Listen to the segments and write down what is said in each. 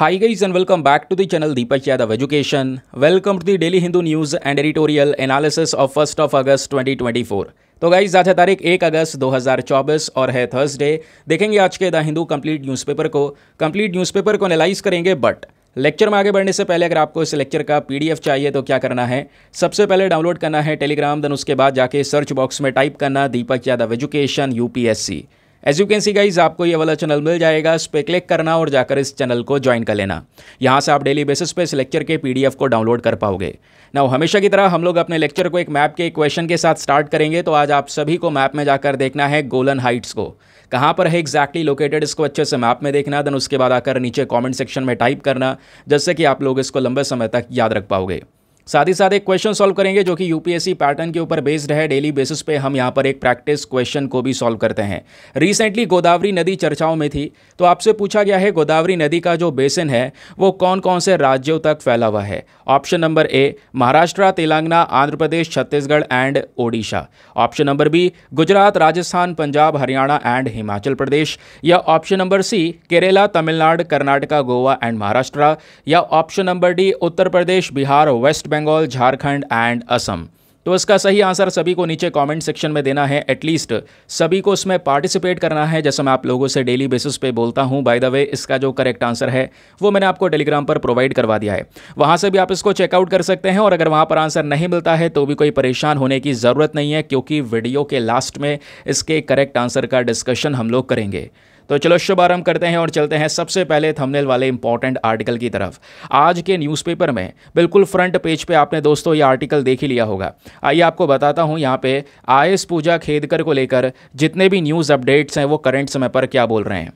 Hi guys and welcome back to the channel Deepak Yadav education welcome to the daily Hindu news and editorial analysis of first of August 2024. तो guys आज है तारीख एक अगस्त 2024 और है Thursday देखेंगे आज के द हिंदू कंप्लीट न्यूज़पेपर को कंप्लीट न्यूज़पेपर को एनालाइज करेंगे बट लेक्चर में आगे बढ़ने से पहले अगर आपको इस लेक्चर का पीडीएफ चाहिए तो क्या करना है सबसे पहले डाउनलोड करना है टेलीग्राम देन उसके बाद जाके सर्च बॉक्स में टाइप करना Deepak Yadav education UPSC as you can see guys आपको ये वाला चैनल मिल जाएगा इस पर क्लिक करना और जाकर इस चैनल को ज्वाइन कर लेना यहाँ से आप डेली बेसिस पे इस लेक्चर के पी को डाउनलोड कर पाओगे ना हमेशा की तरह हम लोग अपने लेक्चर को एक मैप के क्वेश्चन के साथ स्टार्ट करेंगे तो आज आप सभी को मैप में जाकर देखना है गोलन हाइट्स को कहाँ पर है एक्जैक्टली लोकेटेड इसको अच्छे से मैप में देखना देन उसके बाद आकर नीचे कॉमेंट सेक्शन में टाइप करना जिससे कि आप लोग इसको लंबे समय तक याद रख पाओगे साथ ही साथ एक क्वेश्चन सॉल्व करेंगे जो कि यूपीएससी पैटर्न के ऊपर बेस्ड है डेली बेसिस पे हम यहाँ पर एक प्रैक्टिस क्वेश्चन को भी सॉल्व करते हैं रिसेंटली गोदावरी नदी चर्चाओं में थी तो आपसे पूछा गया है गोदावरी नदी का जो बेसिन है वो कौन कौन से राज्यों तक फैला हुआ है option number A Maharashtra Telangana Andhra Pradesh Chhattisgarh and Odisha option number B Gujarat Rajasthan Punjab Haryana and Himachal Pradesh या option number C Kerala Tamil Nadu Karnataka Goa and Maharashtra या option number D Uttar Pradesh Bihar West Bengal Jharkhand and Assam तो इसका सही आंसर सभी को नीचे कमेंट सेक्शन में देना है एटलीस्ट सभी को इसमें पार्टिसिपेट करना है जैसा मैं आप लोगों से डेली बेसिस पे बोलता हूँ बाय द वे इसका जो करेक्ट आंसर है वो मैंने आपको टेलीग्राम पर प्रोवाइड करवा दिया है वहाँ से भी आप इसको चेकआउट कर सकते हैं और अगर वहाँ पर आंसर नहीं मिलता है तो भी कोई परेशान होने की ज़रूरत नहीं है क्योंकि वीडियो के लास्ट में इसके करेक्ट आंसर का डिस्कशन हम लोग करेंगे तो चलो शुभारंभ करते हैं और चलते हैं सबसे पहले थंबनेल वाले इंपॉर्टेंट आर्टिकल की तरफ आज के न्यूज़पेपर में बिल्कुल फ्रंट पेज पे आपने दोस्तों ये आर्टिकल देख ही लिया होगा आइए आपको बताता हूँ यहाँ पे आई पूजा खेदकर को लेकर जितने भी न्यूज़ अपडेट्स हैं वो करेंट समय पर क्या बोल रहे हैं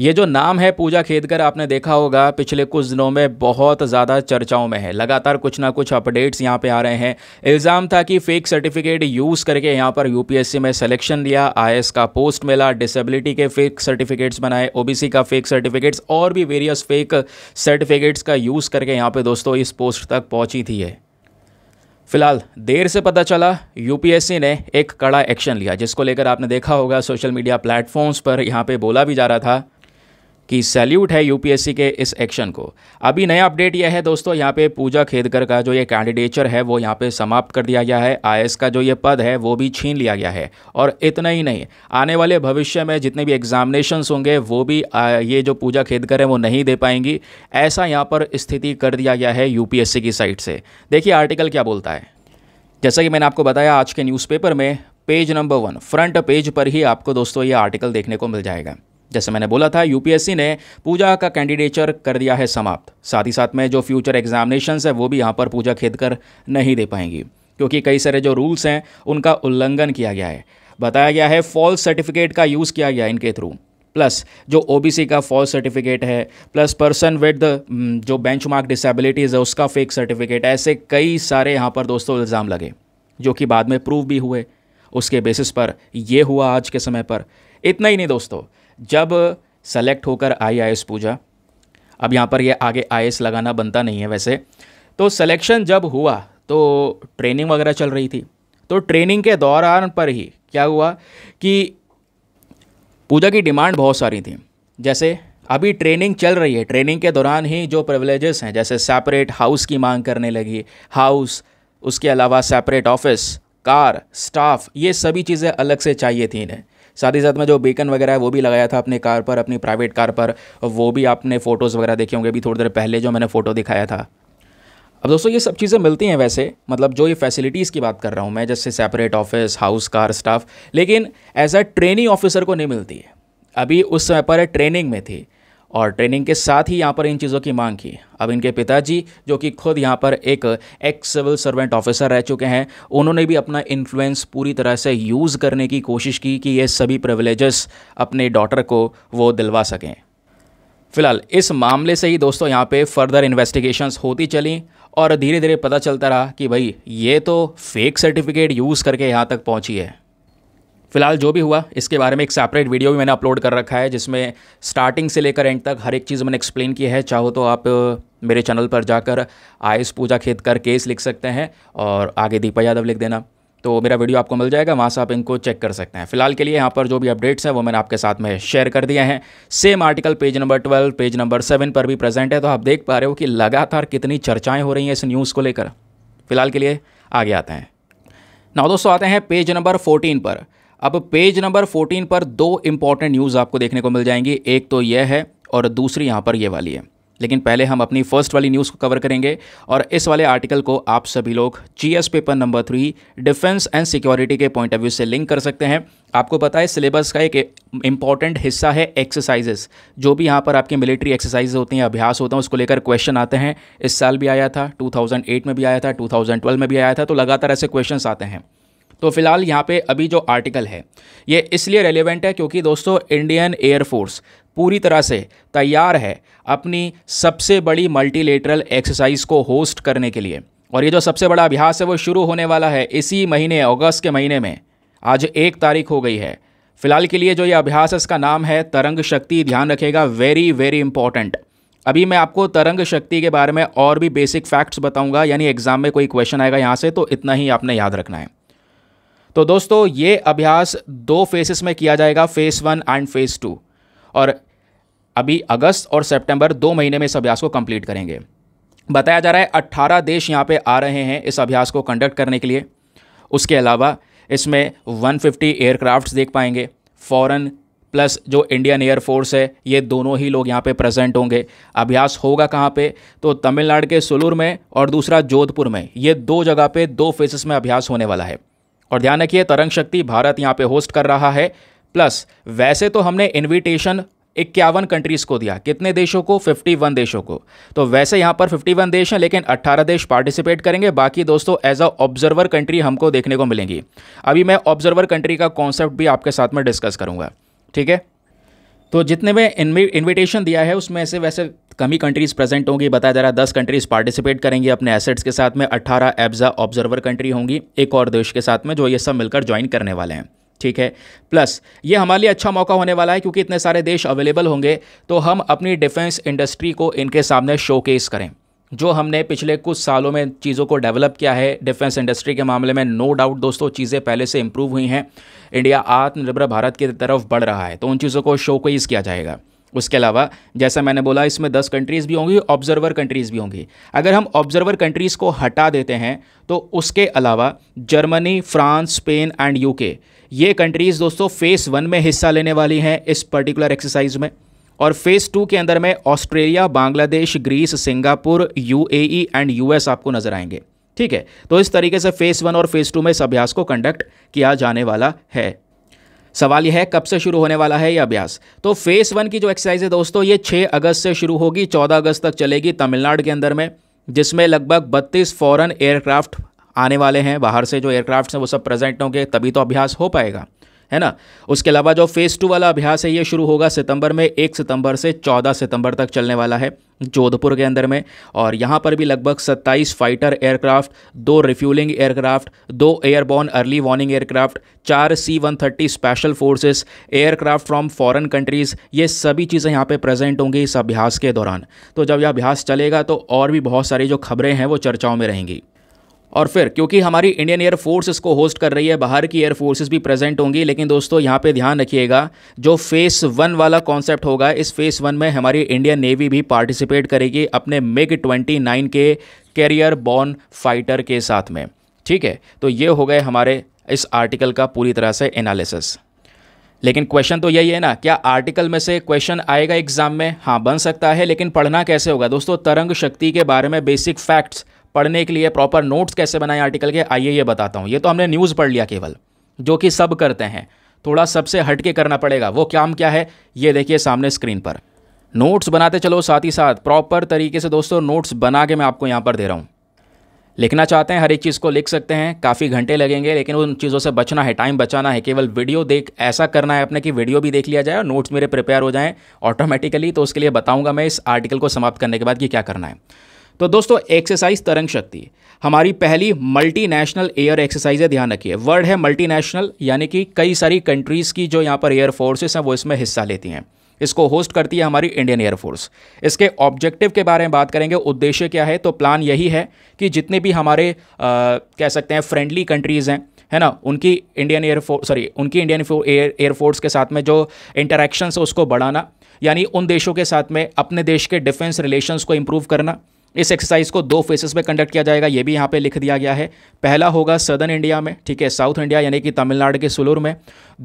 ये जो नाम है पूजा खेदकर आपने देखा होगा पिछले कुछ दिनों में बहुत ज़्यादा चर्चाओं में है लगातार कुछ ना कुछ अपडेट्स यहाँ पे आ रहे हैं इल्ज़ाम था कि फेक सर्टिफिकेट यूज़ करके यहाँ पर यूपीएससी में सिलेक्शन लिया आई का पोस्ट मिला डिसेबिलिटी के फेक सर्टिफिकेट्स बनाए ओबीसी का फेक सर्टिफिकेट्स और भी वेरियस फेक सर्टिफिकेट्स का यूज़ करके यहाँ पर दोस्तों इस पोस्ट तक पहुँची थी है फिलहाल देर से पता चला यूपीएससी ने एक कड़ा एक्शन लिया जिसको लेकर आपने देखा होगा सोशल मीडिया प्लेटफॉर्म्स पर यहाँ पे बोला भी जा रहा था कि सैल्यूट है यूपीएससी के इस एक्शन को अभी नया अपडेट यह है दोस्तों यहाँ पे पूजा खेदकर का जो ये कैंडिडेचर है वो यहाँ पे समाप्त कर दिया गया है आई का जो ये पद है वो भी छीन लिया गया है और इतना ही नहीं आने वाले भविष्य में जितने भी एग्जामिनेशंस होंगे वो भी ये जो पूजा खेदकर है वो नहीं दे पाएंगी ऐसा यहाँ पर स्थिति कर दिया गया है यू की साइड से देखिए आर्टिकल क्या बोलता है जैसा कि मैंने आपको बताया आज के न्यूज़पेपर में page number one front page पर ही आपको दोस्तों ये आर्टिकल देखने को मिल जाएगा जैसे मैंने बोला था यूपीएससी ने पूजा का कैंडिडेचर कर दिया है समाप्त साथ ही साथ में जो फ्यूचर एग्जामिनेशन है वो भी यहाँ पर पूजा खेदकर नहीं दे पाएंगी क्योंकि कई सारे जो रूल्स हैं उनका उल्लंघन किया गया है बताया गया है फॉल्स सर्टिफिकेट का यूज़ किया गया इनके थ्रू प्लस जो ओ का फॉल्स सर्टिफिकेट है प्लस पर्सन विद जो बेंच मार्क डिसेबिलिटीज़ है उसका फेक सर्टिफिकेट ऐसे कई सारे यहाँ पर दोस्तों इल्ज़ाम लगे जो कि बाद में प्रूव भी हुए उसके बेसिस पर ये हुआ आज के समय पर इतना ही नहीं दोस्तों जब सेलेक्ट होकर आई आई पूजा अब यहाँ पर ये आगे आई लगाना बनता नहीं है वैसे तो सिलेक्शन जब हुआ तो ट्रेनिंग वगैरह चल रही थी तो ट्रेनिंग के दौरान पर ही क्या हुआ कि पूजा की डिमांड बहुत सारी थी जैसे अभी ट्रेनिंग चल रही है ट्रेनिंग के दौरान ही जो प्रिवलेजेस हैं जैसे सेपरेट हाउस की मांग करने लगी हाउस उसके अलावा सेपरेट ऑफिस कार स्टाफ ये सभी चीज़ें अलग से चाहिए थी इन्हें साथ ही साथ में जो बेकन वगैरह है वो भी लगाया था अपनी कार पर अपनी प्राइवेट कार पर वो भी आपने फ़ोटोज़ वगैरह देखे होंगे अभी थोड़ी देर पहले जो मैंने फ़ोटो दिखाया था अब दोस्तों ये सब चीज़ें मिलती हैं वैसे मतलब जो ये फैसिलिटीज़ की बात कर रहा हूँ मैं जैसे separate office house car staff लेकिन एज अ ट्रेनिंग ऑफिसर को नहीं मिलती है अभी उस समय पर ट्रेनिंग में थी और ट्रेनिंग के साथ ही यहाँ पर इन चीज़ों की मांग की अब इनके पिताजी जो कि खुद यहाँ पर एक एक्स सिविल सर्वेंट ऑफिसर रह चुके हैं उन्होंने भी अपना इन्फ्लुएंस पूरी तरह से यूज़ करने की कोशिश की कि ये सभी प्रिविलेजेस अपने डॉटर को वो दिलवा सकें फिलहाल इस मामले से ही दोस्तों यहाँ पे फर्दर इन्वेस्टिगेशंस होती चली और धीरे धीरे पता चलता रहा कि भाई ये तो फेक सर्टिफिकेट यूज़ करके यहाँ तक पहुँची है फिलहाल जो भी हुआ इसके बारे में एक सेपरेट वीडियो भी मैंने अपलोड कर रखा है जिसमें स्टार्टिंग से लेकर एंड तक हर एक चीज़ मैंने एक्सप्लेन की है चाहो तो आप uh, मेरे चैनल पर जाकर आयुष पूजा खेत कर केस लिख सकते हैं और आगे दीपा यादव लिख देना तो मेरा वीडियो आपको मिल जाएगा वहाँ से आप इनको चेक कर सकते हैं फिलहाल के लिए यहाँ पर जो भी अपडेट्स हैं वो मैंने आपके साथ में शेयर कर दिए हैं same article page number twelve page number seven पर भी प्रेजेंट है तो आप देख पा रहे हो कि लगातार कितनी चर्चाएं हो रही हैं इस न्यूज़ को लेकर फिलहाल के लिए आगे आते हैं ना दोस्तों आते हैं पेज नंबर फोर्टीन पर अब पेज नंबर 14 पर दो इंपॉर्टेंट न्यूज़ आपको देखने को मिल जाएंगी एक तो यह है और दूसरी यहाँ पर ये वाली है लेकिन पहले हम अपनी फर्स्ट वाली न्यूज़ को कवर करेंगे और इस वाले आर्टिकल को आप सभी लोग G paper number three defence and security के पॉइंट ऑफ व्यू से लिंक कर सकते हैं आपको पता है सिलेबस का एक इम्पॉर्टेंट हिस्सा है एक्सरसाइजेस जो भी यहाँ पर आपके मिलिट्री एक्सरसाइज होती हैं अभ्यास होता है उसको लेकर क्वेश्चन आते हैं इस साल भी आया था टू में भी आया था टू में भी आया था तो लगातार ऐसे क्वेश्चन आते हैं तो फिलहाल यहाँ पे अभी जो आर्टिकल है ये इसलिए रेलिवेंट है क्योंकि दोस्तों इंडियन एयरफोर्स पूरी तरह से तैयार है अपनी सबसे बड़ी मल्टीलेटरल एक्सरसाइज को होस्ट करने के लिए और ये जो सबसे बड़ा अभ्यास है वो शुरू होने वाला है इसी महीने अगस्त के महीने में आज एक तारीख हो गई है फिलहाल के लिए जो ये अभ्यास है इसका नाम है तरंग शक्ति ध्यान रखेगा वेरी वेरी इंपॉर्टेंट अभी मैं आपको तरंग शक्ति के बारे में और भी बेसिक फैक्ट्स बताऊंगा यानी एग्जाम में कोई क्वेश्चन आएगा यहाँ से तो इतना ही आपने याद रखना है तो दोस्तों ये अभ्यास दो फेसेस में किया जाएगा phase one and phase two और अभी अगस्त और सितंबर दो महीने में इस अभ्यास को कंप्लीट करेंगे बताया जा रहा है अट्ठारह देश यहाँ पे आ रहे हैं इस अभ्यास को कंडक्ट करने के लिए उसके अलावा इसमें 150 एयरक्राफ्ट्स देख पाएंगे फ़ौरन प्लस जो इंडियन एयरफोर्स है ये दोनों ही लोग यहाँ पे प्रेजेंट होंगे अभ्यास होगा कहाँ पे तो तमिलनाडु के सुलूर में और दूसरा जोधपुर में ये दो जगह पे दो फेसेस में अभ्यास होने वाला है और ध्यान रखिए तरंग शक्ति भारत यहाँ पे होस्ट कर रहा है प्लस वैसे तो हमने इन्विटेशन इक्यावन कंट्रीज़ को दिया कितने देशों को 51 देशों को तो वैसे यहाँ पर 51 देश हैं लेकिन 18 देश पार्टिसिपेट करेंगे बाकी दोस्तों एज अ ऑब्जर्वर कंट्री हमको देखने को मिलेंगी अभी मैं ऑब्जर्वर कंट्री का कॉन्सेप्ट भी आपके साथ में डिस्कस करूँगा ठीक है तो जितने में इन्विटेशन दिया है उसमें से वैसे कम ही कंट्रीज़ प्रेजेंट होंगी बताया जा रहा है दस कंट्रीज़ पार्टिसिपेट करेंगी अपने एसेट्स के साथ में अट्ठारह एब्जा ऑब्जर्वर कंट्री होंगी एक और देश के साथ में जो ये सब मिलकर ज्वाइन करने वाले हैं ठीक है प्लस ये हमारे लिए अच्छा मौका होने वाला है क्योंकि इतने सारे देश अवेलेबल होंगे तो हम अपनी डिफेंस इंडस्ट्री को इनके सामने शोकेस करें जो हमने पिछले कुछ सालों में चीज़ों को डेवलप किया है डिफेंस इंडस्ट्री के मामले में नो डाउट दोस्तों चीज़ें पहले से इम्प्रूव हुई हैं इंडिया आत्मनिर्भर भारत की तरफ बढ़ रहा है तो उन चीज़ों को शोकेस किया जाएगा उसके अलावा जैसा मैंने बोला इसमें दस कंट्रीज़ भी होंगी ऑब्जर्वर कंट्रीज़ भी होंगी अगर हम ऑब्जर्वर कंट्रीज़ को हटा देते हैं तो उसके अलावा Germany France Spain and UK ये कंट्रीज़ दोस्तों फ़ेस वन में हिस्सा लेने वाली हैं इस पर्टिकुलर एक्सरसाइज में और फेज़ टू के अंदर में Australia Bangladesh Greece Singapore UAE and US आपको नज़र आएंगे ठीक है तो इस तरीके से फेज़ वन और फेज़ टू में इस अभ्यास को कंडक्ट किया जाने वाला है सवाल यह है कब से शुरू होने वाला है यह अभ्यास तो फेस वन की जो एक्सरसाइज है दोस्तों ये 6 अगस्त से शुरू होगी 14 अगस्त तक चलेगी तमिलनाडु के अंदर में जिसमें लगभग 32 फॉरेन एयरक्राफ्ट आने वाले हैं बाहर से जो एयरक्राफ्ट हैं वो सब प्रेजेंट होंगे तभी तो अभ्यास हो पाएगा है ना उसके अलावा जो फेज़ टू वाला अभ्यास है ये शुरू होगा सितंबर में एक सितंबर से चौदह सितंबर तक चलने वाला है जोधपुर के अंदर में और यहाँ पर भी लगभग सत्ताईस फाइटर एयरक्राफ्ट दो रिफ्यूलिंग एयरक्राफ्ट दो एयरबॉर्न अर्ली वार्निंग एयरक्राफ्ट चार C one thirty special forces aircraft from foreign countries ये सभी चीज़ें यहाँ पे प्रेजेंट होंगी इस अभ्यास के दौरान तो जब यह अभ्यास चलेगा तो और भी बहुत सारी जो खबरें हैं वो चर्चाओं में रहेंगी और फिर क्योंकि हमारी इंडियन एयरफोर्स इसको होस्ट कर रही है बाहर की एयरफोर्सेज भी प्रेजेंट होंगी लेकिन दोस्तों यहाँ पे ध्यान रखिएगा जो फेस वन वाला कॉन्सेप्ट होगा इस फेस वन में हमारी इंडियन नेवी भी पार्टिसिपेट करेगी अपने मिग ट्वेंटी नाइन के कैरियर बॉर्न फाइटर के साथ में ठीक है तो ये हो गए हमारे इस आर्टिकल का पूरी तरह से एनालिसिस लेकिन क्वेश्चन तो यही है ना क्या आर्टिकल में से क्वेश्चन आएगा एग्जाम में हाँ बन सकता है लेकिन पढ़ना कैसे होगा दोस्तों तरंग शक्ति के बारे में बेसिक फैक्ट्स पढ़ने के लिए प्रॉपर नोट्स कैसे बनाए आर्टिकल के आइए ये बताता हूँ ये तो हमने न्यूज़ पढ़ लिया केवल जो कि सब करते हैं थोड़ा सबसे हट के करना पड़ेगा वो काम क्या है ये देखिए सामने स्क्रीन पर नोट्स बनाते चलो साथ ही साथ प्रॉपर तरीके से दोस्तों नोट्स बना के मैं आपको यहाँ पर दे रहा हूँ लिखना चाहते हैं हर एक चीज़ को लिख सकते हैं काफ़ी घंटे लगेंगे लेकिन उन चीज़ों से बचना है टाइम बचाना है केवल वीडियो देख ऐसा करना है अपने कि वीडियो भी देख लिया जाए और नोट्स मेरे प्रिपेयर हो जाएँ ऑटोमेटिकली तो उसके लिए बताऊँगा मैं इस आर्टिकल को समाप्त करने के बाद कि क्या करना है तो दोस्तों एक्सरसाइज तरंग शक्ति हमारी पहली मल्टीनेशनल एयर एक्सरसाइज है ध्यान रखिए वर्ड है मल्टीनेशनल यानी कि कई सारी कंट्रीज़ की जो यहाँ पर एयर फोर्सेस हैं वो इसमें हिस्सा लेती हैं इसको होस्ट करती है हमारी इंडियन एयरफोर्स इसके ऑब्जेक्टिव के बारे में बात करेंगे उद्देश्य क्या है तो प्लान यही है कि जितने भी हमारे आ, कह सकते हैं फ्रेंडली कंट्रीज़ हैं है ना उनकी इंडियन एयरफोर्स सॉरी उनकी इंडियन एयरफोर्स के साथ में जो इंटरेक्शन्स है उसको बढ़ाना यानी उन देशों के साथ में अपने देश के डिफेंस रिलेशंस को इम्प्रूव करना इस एक्सरसाइज को दो फेसेस में कंडक्ट किया जाएगा ये भी यहाँ पे लिख दिया गया है पहला होगा सदर्न इंडिया में ठीक है साउथ इंडिया यानी कि तमिलनाडु के सुलूर में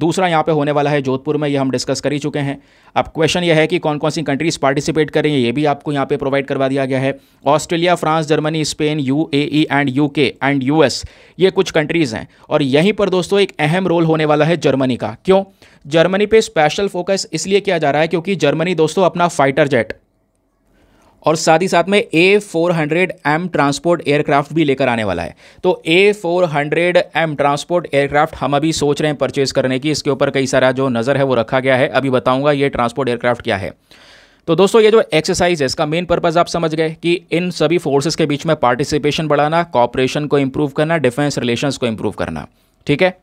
दूसरा यहाँ पे होने वाला है जोधपुर में ये हम डिस्कस कर ही चुके हैं अब क्वेश्चन ये है कि कौन कौन सी कंट्रीज़ पार्टिसिपेट करेंगे ये भी आपको यहाँ पे प्रोवाइड करवा दिया गया है Australia France Germany Spain U and U and U ये कुछ कंट्रीज़ हैं और यहीं पर दोस्तों एक अहम रोल होने वाला है जर्मनी का क्यों जर्मनी पे स्पेशल फोकस इसलिए किया जा रहा है क्योंकि जर्मनी दोस्तों अपना फाइटर जेट और साथ ही साथ में A four hundred M transport aircraft भी लेकर आने वाला है तो A four hundred M transport aircraft हम अभी सोच रहे हैं परचेज़ करने की इसके ऊपर कई सारा जो नज़र है वो रखा गया है अभी बताऊँगा ये ट्रांसपोर्ट एयरक्राफ्ट क्या है तो दोस्तों ये जो एक्सरसाइज है इसका मेन पर्पज़ आप समझ गए कि इन सभी फोर्सेज के बीच में पार्टिसिपेशन बढ़ाना कॉपरेशन को इम्प्रूव करना डिफेंस रिलेशन को इम्प्रूव करना ठीक है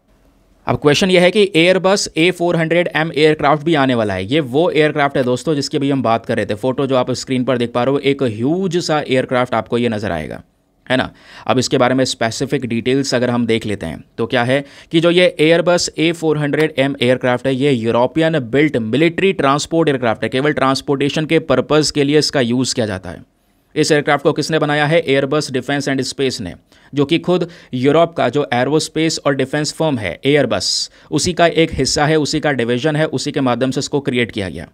अब क्वेश्चन यह है कि Airbus A four hundred M aircraft भी आने वाला है ये वो एयरक्राफ्ट है दोस्तों जिसकी अभी हम बात कर रहे थे फोटो जो आप स्क्रीन पर देख पा रहे हो एक ह्यूज सा एयरक्राफ्ट आपको ये नज़र आएगा है ना अब इसके बारे में स्पेसिफिक डिटेल्स अगर हम देख लेते हैं तो क्या है कि जो ये Airbus A four hundred M aircraft है ये European built military transport aircraft है केवल ट्रांसपोर्टेशन के पर्पज़ के लिए इसका यूज़ किया जाता है इस एयरक्राफ्ट को किसने बनाया है एयरबस डिफेंस एंड स्पेस ने जो कि खुद यूरोप का जो एरोस्पेस और डिफेंस फर्म है एयरबस उसी का एक हिस्सा है उसी का डिवीजन है उसी के माध्यम से इसको क्रिएट किया गया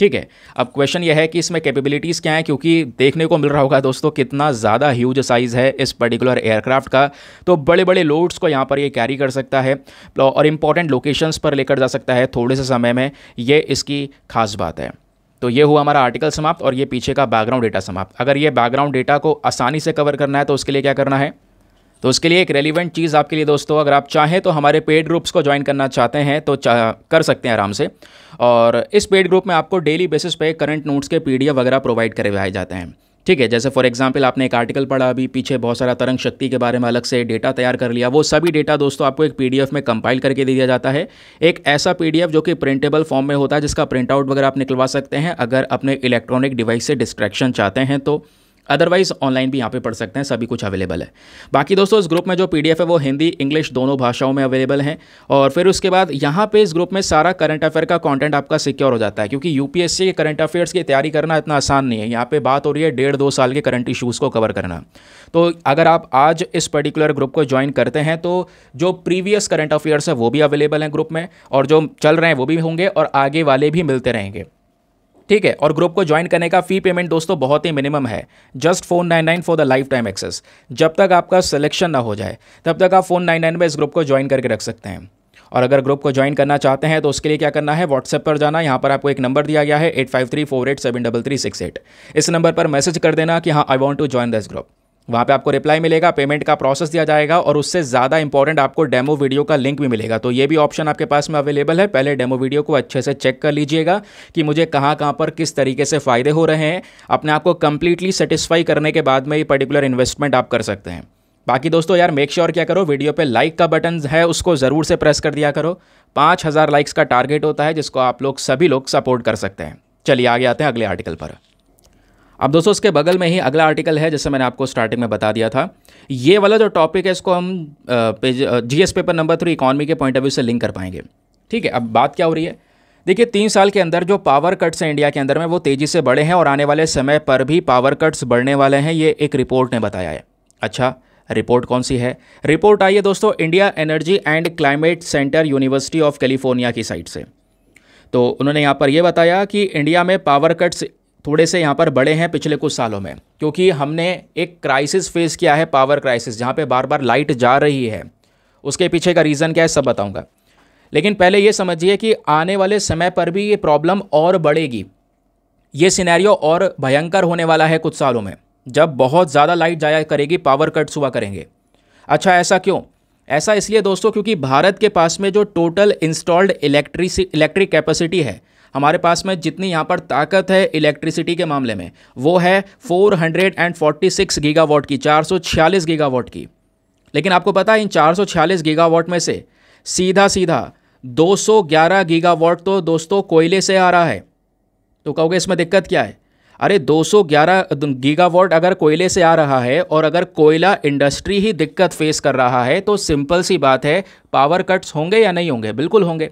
ठीक है अब क्वेश्चन यह है कि इसमें कैपेबिलिटीज़ क्या हैं क्योंकि देखने को मिल रहा होगा दोस्तों कितना ज़्यादा ह्यूज साइज़ है इस पर्टिकुलर एयरक्राफ्ट का तो बड़े बड़े लोड्स को यहाँ पर ये कैरी कर सकता है और इम्पॉर्टेंट लोकेशंस पर लेकर जा सकता है थोड़े से समय में ये इसकी खास बात है तो ये हुआ हमारा आर्टिकल समाप्त और ये पीछे का बैकग्राउंड डेटा समाप्त अगर ये बैकग्राउंड डेटा को आसानी से कवर करना है तो उसके लिए क्या करना है तो उसके लिए एक रेलिवेंट चीज़ आपके लिए दोस्तों अगर आप चाहें तो हमारे पेड ग्रुप्स को ज्वाइन करना चाहते हैं तो चाह कर सकते हैं आराम से और इस पेड ग्रुप में आपको डेली बेसिस पे करंट नोट्स के पीडीएफ वगैरह प्रोवाइड करवाए जाते हैं ठीक है जैसे फॉर एग्जांपल आपने एक आर्टिकल पढ़ा अभी पीछे बहुत सारा तरंग शक्ति के बारे में अलग से डेटा तैयार कर लिया वो सभी डेटा दोस्तों आपको एक पीडीएफ में कंपाइल करके दे दिया जाता है एक ऐसा पीडीएफ जो कि प्रिंटेबल फॉर्म में होता है जिसका प्रिंटआउट वगैरह आप निकलवा सकते हैं अगर अपने इलेक्ट्रॉनिक डिवाइस से डिस्ट्रैक्शन चाहते हैं तो अदरवाइज ऑनलाइन भी यहाँ पे पढ़ सकते हैं सभी कुछ अवेलेबल है बाकी दोस्तों इस ग्रुप में जो पीडीएफ है वो हिंदी इंग्लिश दोनों भाषाओं में अवेलेबल हैं और फिर उसके बाद यहाँ पे इस ग्रुप में सारा करंट अफेयर का कंटेंट आपका सिक्योर हो जाता है क्योंकि यूपीएससी के करंट अफेयर्स की तैयारी करना इतना आसान नहीं है यहाँ पर बात हो रही है डेढ़ दो साल के करंट इशूज़ को कवर करना तो अगर आप आज इस पर्टिकुलर ग्रुप को ज्वाइन करते हैं तो जो प्रीवियस करंट अफेयर्स है वो भी अवेलेबल हैं ग्रुप में और जो चल रहे हैं वो भी होंगे और आगे वाले भी मिलते रहेंगे ठीक है और ग्रुप को ज्वाइन करने का फी पेमेंट दोस्तों बहुत ही मिनिमम है just four nine nine for the lifetime access जब तक आपका सिलेक्शन ना हो जाए तब तक आप फोन नाइन नाइन में इस ग्रुप को ज्वाइन करके रख सकते हैं और अगर ग्रुप को ज्वाइन करना चाहते हैं तो उसके लिए क्या करना है व्हाट्सएप पर जाना यहाँ पर आपको एक नंबर दिया गया है eight five three four eight seven double three six eight इस नंबर पर मैसेज कर देना कि हाँ I want to join this group वहाँ पे आपको रिप्लाई मिलेगा पेमेंट का प्रोसेस दिया जाएगा और उससे ज़्यादा इंपॉर्टेंट आपको डेमो वीडियो का लिंक भी मिलेगा तो ये भी ऑप्शन आपके पास में अवेलेबल है पहले डेमो वीडियो को अच्छे से चेक कर लीजिएगा कि मुझे कहाँ कहाँ पर किस तरीके से फ़ायदे हो रहे हैं अपने आप को कम्प्लीटली सेटिस्फाई करने के बाद में ये पर्टिकुलर इन्वेस्टमेंट आप कर सकते हैं बाकी दोस्तों यार मेक श्योर sure क्या करो वीडियो पे लाइक का बटन है उसको ज़रूर से प्रेस कर दिया करो पाँच हज़ार लाइक्स का टारगेट होता है जिसको आप लोग सभी लोग सपोर्ट कर सकते हैं चलिए आगे आते हैं अगले आर्टिकल पर अब दोस्तों इसके बगल में ही अगला आर्टिकल है जैसे मैंने आपको स्टार्टिंग में बता दिया था ये वाला जो टॉपिक है इसको हम page G paper number three economy के पॉइंट ऑफ व्यू से लिंक कर पाएंगे ठीक है अब बात क्या हो रही है देखिए तीन साल के अंदर जो पावर कट्स हैं इंडिया के अंदर में वो तेज़ी से बढ़े हैं और आने वाले समय पर भी पावर कट्स बढ़ने वाले हैं ये एक रिपोर्ट ने बताया है अच्छा रिपोर्ट कौन सी है रिपोर्ट आई है दोस्तों India energy and climate centre University of California की साइट से तो उन्होंने यहाँ पर यह बताया कि इंडिया में पावर कट्स थोड़े से यहाँ पर बड़े हैं पिछले कुछ सालों में क्योंकि हमने एक क्राइसिस फेस किया है पावर क्राइसिस जहाँ पे बार बार लाइट जा रही है उसके पीछे का रीज़न क्या है सब बताऊँगा लेकिन पहले ये समझिए कि आने वाले समय पर भी ये प्रॉब्लम और बढ़ेगी ये सिनेरियो और भयंकर होने वाला है कुछ सालों में जब बहुत ज़्यादा लाइट जाया करेगी पावर कट्स हुआ करेंगे अच्छा ऐसा क्यों ऐसा इसलिए दोस्तों क्योंकि भारत के पास में जो total installed electric electric capacity है हमारे पास में जितनी यहाँ पर ताकत है इलेक्ट्रिसिटी के मामले में वो है 446 गीगावाट की 446 गीगावाट की लेकिन आपको पता है इन 446 गीगावाट में से सीधा सीधा 211 गीगावाट तो दोस्तों कोयले से आ रहा है तो कहोगे इसमें दिक्कत क्या है अरे 211 गीगावाट अगर कोयले से आ रहा है और अगर कोयला इंडस्ट्री ही दिक्कत फेस कर रहा है तो सिंपल सी बात है पावर कट्स होंगे या नहीं होंगे बिल्कुल होंगे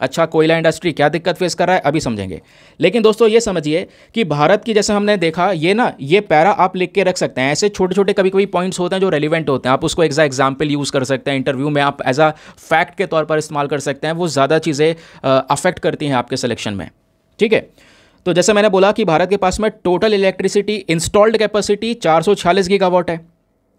अच्छा कोयला इंडस्ट्री क्या दिक्कत फेस कर रहा है अभी समझेंगे लेकिन दोस्तों ये समझिए कि भारत की जैसे हमने देखा ये ना ये पैरा आप लिख के रख सकते हैं ऐसे छोटे छोटे कभी कभी पॉइंट्स होते हैं जो रेलिवेंट होते हैं आप उसको एग्जा एग्जाम्पल यूज़ कर सकते हैं इंटरव्यू में आप एज अ फैक्ट के तौर पर इस्तेमाल कर सकते हैं वो ज़्यादा चीज़ें अफेक्ट करती हैं आपके सिलेक्शन में ठीक है तो जैसे मैंने बोला कि भारत के पास में टोटल इलेक्ट्रिसिटी इंस्टॉल्ड कैपेसिटी चार सौ है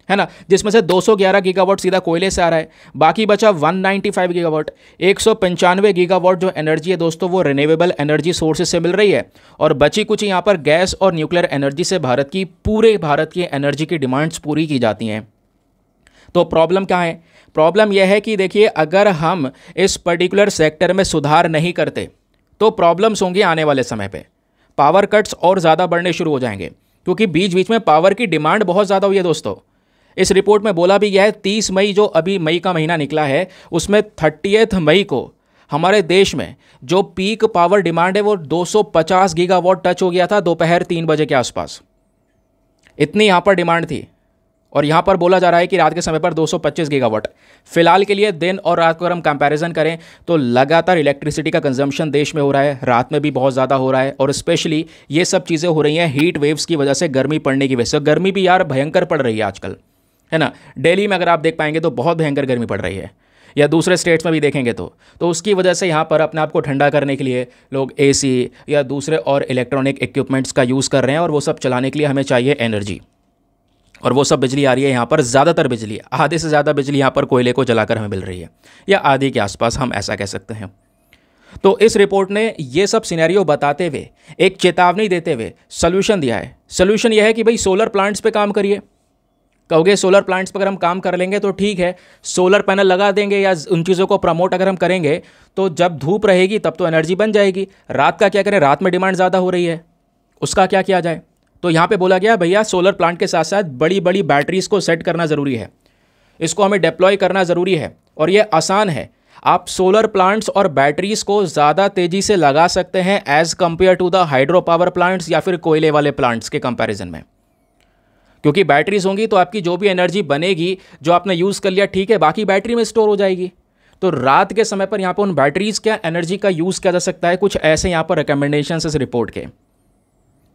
है ना जिसमें से 211 गीगावाट सीधा कोयले से आ रहा है बाकी बचा 195 गीगावाट एक सौ पंचानवे गीगावाट जो एनर्जी है दोस्तों वो रिन्यूएबल एनर्जी सोर्सेज से मिल रही है और बची कुछ यहाँ पर गैस और न्यूक्लियर एनर्जी से भारत की पूरे भारत की एनर्जी की डिमांड्स पूरी की जाती हैं तो प्रॉब्लम क्या है प्रॉब्लम यह है कि देखिए अगर हम इस पर्टिकुलर सेक्टर में सुधार नहीं करते तो प्रॉब्लम्स होंगी आने वाले समय पर पावर कट्स और ज़्यादा बढ़ने शुरू हो जाएंगे क्योंकि बीच बीच में पावर की डिमांड बहुत ज़्यादा हुई है दोस्तों इस रिपोर्ट में बोला भी गया है तीस मई जो अभी मई का महीना निकला है उसमें थर्टीएथ मई को हमारे देश में जो पीक पावर डिमांड है वो 250 गीगावाट टच हो गया था दोपहर तीन बजे के आसपास इतनी यहाँ पर डिमांड थी और यहाँ पर बोला जा रहा है कि रात के समय पर 225 गीगावाट फिलहाल के लिए दिन और रात को अगर हम कंपैरिजन करें तो लगातार इलेक्ट्रिसिटी का कंजम्पशन देश में हो रहा है रात में भी बहुत ज़्यादा हो रहा है और स्पेशली ये सब चीज़ें हो रही हैं हीट वेव्स की वजह से गर्मी पड़ने की वजह से गर्मी भी यार भयंकर पड़ रही है आजकल है ना डेली में अगर आप देख पाएंगे तो बहुत भयंकर गर्मी पड़ रही है या दूसरे स्टेट्स में भी देखेंगे तो तो उसकी वजह से यहाँ पर अपने आप को ठंडा करने के लिए लोग एसी या दूसरे और इलेक्ट्रॉनिक इक्विपमेंट्स का यूज़ कर रहे हैं और वो सब चलाने के लिए हमें चाहिए एनर्जी और वो सब बिजली आ रही है यहाँ पर ज़्यादातर बिजली आधे से ज़्यादा बिजली यहाँ पर कोयले को जलाकर हमें मिल रही है या आधी के आसपास हम ऐसा कह सकते हैं तो इस रिपोर्ट ने ये सब सिनेरियो बताते हुए एक चेतावनी देते हुए सोल्यूशन दिया है सोल्यूशन यह है कि भाई सोलर प्लांट्स पे काम करिए कहोगे सोलर प्लांट्स पर अगर हम काम कर लेंगे तो ठीक है सोलर पैनल लगा देंगे या उन चीज़ों को प्रमोट अगर हम करेंगे तो जब धूप रहेगी तब तो एनर्जी बन जाएगी रात का क्या करें रात में डिमांड ज़्यादा हो रही है उसका क्या किया जाए तो यहाँ पे बोला गया भैया सोलर प्लांट के साथ साथ बड़ी बड़ी बैटरीज को सेट करना ज़रूरी है इसको हमें डिप्लॉय करना ज़रूरी है और ये आसान है आप सोलर प्लांट्स और बैटरीज को ज़्यादा तेज़ी से लगा सकते हैं as compared to the hydro power plants या फिर कोयले वाले प्लांट्स के कंपैरिजन में क्योंकि बैटरीज होंगी तो आपकी जो भी एनर्जी बनेगी जो आपने यूज़ कर लिया ठीक है बाकी बैटरी में स्टोर हो जाएगी तो रात के समय पर यहाँ पर उन बैटरीज़ का एनर्जी का यूज़ किया जा सकता है कुछ ऐसे यहाँ पर रिकमेंडेशन इस रिपोर्ट के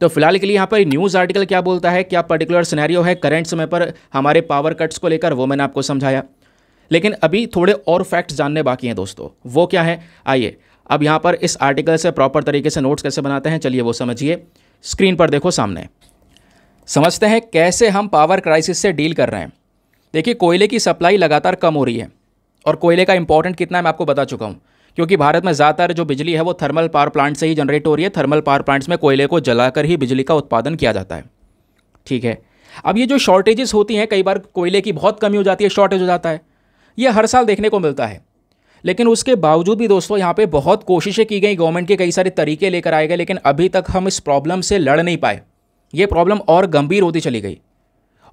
तो फिलहाल के लिए यहाँ पर न्यूज़ आर्टिकल क्या बोलता है क्या पर्टिकुलर सिनेरियो है करंट समय पर हमारे पावर कट्स को लेकर वो मैंने आपको समझाया लेकिन अभी थोड़े और फैक्ट्स जानने बाकी हैं दोस्तों वो क्या है आइए अब यहाँ पर इस आर्टिकल से प्रॉपर तरीके से नोट्स कैसे बनाते हैं चलिए वो समझिए स्क्रीन पर देखो सामने समझते हैं कैसे हम पावर क्राइसिस से डील कर रहे हैं देखिए कोयले की सप्लाई लगातार कम हो रही है और कोयले का इंपॉर्टेंट कितना है मैं आपको बता चुका हूँ क्योंकि भारत में ज़्यादातर जो बिजली है वो थर्मल पावर प्लांट से ही जनरेट हो रही है थर्मल पावर प्लांट्स में कोयले को जलाकर ही बिजली का उत्पादन किया जाता है ठीक है अब ये जो शॉर्टेजेस होती हैं कई बार कोयले की बहुत कमी हो जाती है शॉर्टेज हो जाता है ये हर साल देखने को मिलता है लेकिन उसके बावजूद भी दोस्तों यहाँ पे बहुत कोशिशें की गई गवर्नमेंट के कई सारे तरीके लेकर आए गए लेकिन अभी तक हम इस प्रॉब्लम से लड़ नहीं पाए ये प्रॉब्लम और गंभीर होती चली गई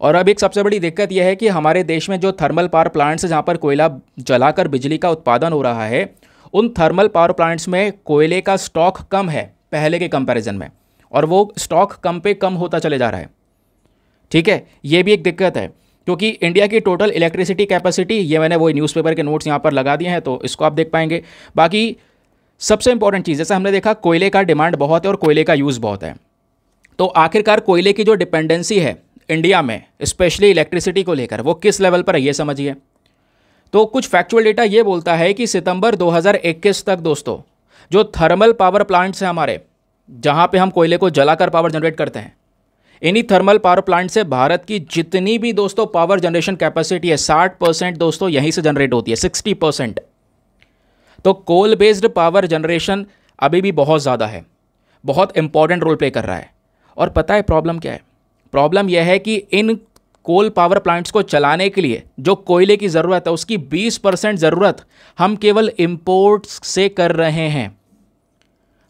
और अब एक सबसे बड़ी दिक्कत यह है कि हमारे देश में जो थर्मल पावर प्लांट्स जहाँ पर कोयला जलाकर बिजली का उत्पादन हो रहा है उन थर्मल पावर प्लांट्स में कोयले का स्टॉक कम है पहले के कंपैरिजन में और वो स्टॉक कम पे कम होता चले जा रहा है ठीक है ये भी एक दिक्कत है क्योंकि इंडिया की टोटल इलेक्ट्रिसिटी कैपेसिटी ये मैंने वो न्यूज़पेपर के नोट्स यहाँ पर लगा दिए हैं तो इसको आप देख पाएंगे बाकी सबसे इंपॉर्टेंट चीज़ जैसे हमने देखा कोयले का डिमांड बहुत है और कोयले का यूज़ बहुत है तो आखिरकार कोयले की जो डिपेंडेंसी है इंडिया में स्पेशली इलेक्ट्रिसिटी को लेकर वो किस लेवल पर है ये समझिए तो कुछ फैक्चुअल डेटा ये बोलता है कि सितंबर 2021 तक दोस्तों जो थर्मल पावर प्लांट्स हैं हमारे जहाँ पे हम कोयले को जलाकर पावर जनरेट करते हैं इन्हीं थर्मल पावर प्लांट से भारत की जितनी भी दोस्तों पावर जनरेशन कैपेसिटी है 60 परसेंट दोस्तों यहीं से जनरेट होती है 60 परसेंट तो कोल बेस्ड पावर जनरेशन अभी भी बहुत ज़्यादा है बहुत इंपॉर्टेंट रोल प्ले कर रहा है और पता है प्रॉब्लम क्या है प्रॉब्लम यह है कि इन कोल पावर प्लांट्स को चलाने के लिए जो कोयले की ज़रूरत है उसकी 20 परसेंट ज़रूरत हम केवल इम्पोर्ट्स से कर रहे हैं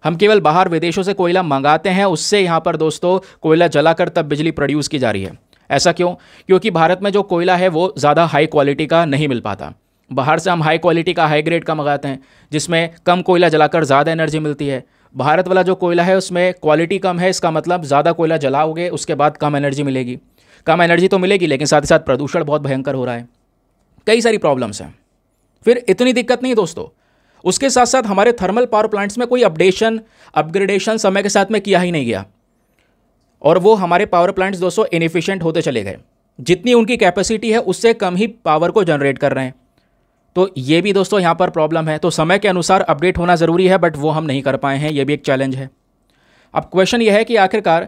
हम केवल बाहर विदेशों से कोयला मंगाते हैं उससे यहाँ पर दोस्तों कोयला जलाकर तब बिजली प्रोड्यूस की जा रही है ऐसा क्यों क्योंकि भारत में जो कोयला है वो ज़्यादा हाई क्वालिटी का नहीं मिल पाता बाहर से हम हाई क्वालिटी का हाई ग्रेड का मंगाते हैं जिसमें कम कोयला जलाकर ज़्यादा एनर्जी मिलती है भारत वाला जो कोयला है उसमें क्वालिटी कम है इसका मतलब ज़्यादा कोयला जलाओगे उसके बाद कम एनर्जी मिलेगी कम एनर्जी तो मिलेगी लेकिन साथ ही साथ प्रदूषण बहुत भयंकर हो रहा है कई सारी प्रॉब्लम्स हैं फिर इतनी दिक्कत नहीं दोस्तों उसके साथ साथ हमारे थर्मल पावर प्लांट्स में कोई अपडेशन अपग्रेडेशन समय के साथ में किया ही नहीं गया और वो हमारे पावर प्लांट्स दोस्तों इनिफिशेंट होते चले गए जितनी उनकी कैपेसिटी है उससे कम ही पावर को जनरेट कर रहे हैं तो ये भी दोस्तों यहाँ पर प्रॉब्लम है तो समय के अनुसार अपडेट होना ज़रूरी है बट वो हम नहीं कर पाए हैं ये भी एक चैलेंज है अब क्वेश्चन यह है कि आखिरकार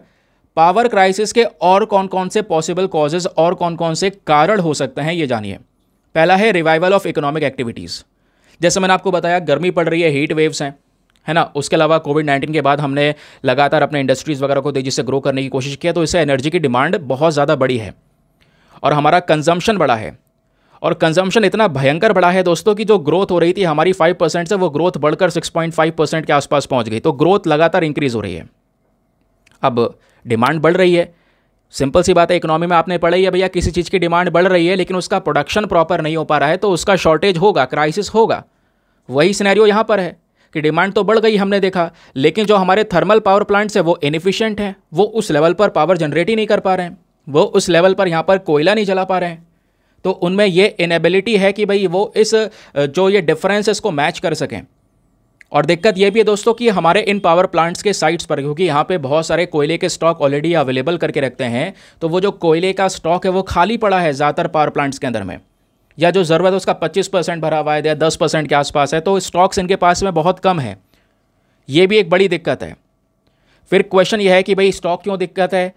पावर क्राइसिस के और कौन कौन से पॉसिबल कॉजेज़ और कौन कौन से कारण हो सकते हैं ये जानिए पहला है रिवाइवल ऑफ इकोनॉमिक एक्टिविटीज़ जैसे मैंने आपको बताया गर्मी पड़ रही है हीट वेव्स हैं है ना उसके अलावा कोविड नाइन्टीन के बाद हमने लगातार अपने इंडस्ट्रीज़ वगैरह को तेज़ी से ग्रो करने की कोशिश की तो इससे एनर्जी की डिमांड बहुत ज़्यादा बड़ी है और हमारा कंजम्पशन बड़ा है और कंजम्पशन इतना भयंकर बढ़ा है दोस्तों की जो ग्रोथ हो रही थी हमारी फाइव परसेंट से वो ग्रोथ बढ़कर सिक्स पॉइंट फाइव परसेंट के आसपास पहुँच गई तो ग्रोथ लगातार इंक्रीज़ हो रही है अब डिमांड बढ़ रही है सिंपल सी बात है इकोनॉमी में आपने पढ़ा ही है भैया किसी चीज़ की डिमांड बढ़ रही है लेकिन उसका प्रोडक्शन प्रॉपर नहीं हो पा रहा है तो उसका शॉर्टेज होगा क्राइसिस होगा वही सिनेरियो यहाँ पर है कि डिमांड तो बढ़ गई हमने देखा लेकिन जो हमारे थर्मल पावर प्लांट्स हैं वो इनिफिशियंट हैं वो उस लेवल पर पावर जनरेट ही नहीं कर पा रहे हैं वो उस लेवल पर यहाँ पर कोयला नहीं जला पा रहे हैं तो उनमें ये इनेबिलिटी है कि भाई वो इस जो ये डिफरेंस इसको मैच कर सकें और दिक्कत ये भी है दोस्तों कि हमारे इन पावर प्लांट्स के साइट्स पर क्योंकि यहाँ पे बहुत सारे कोयले के स्टॉक ऑलरेडी अवेलेबल करके रखते हैं तो वो जो कोयले का स्टॉक है वो खाली पड़ा है ज़्यादातर पावर प्लांट्स के अंदर में या जो ज़रूरत है उसका 25 परसेंट भरा हुआ है या 10 परसेंट के आसपास है तो स्टॉक्स इनके पास में बहुत कम है ये भी एक बड़ी दिक्कत है फिर क्वेश्चन यह है कि भाई स्टॉक क्यों दिक्कत है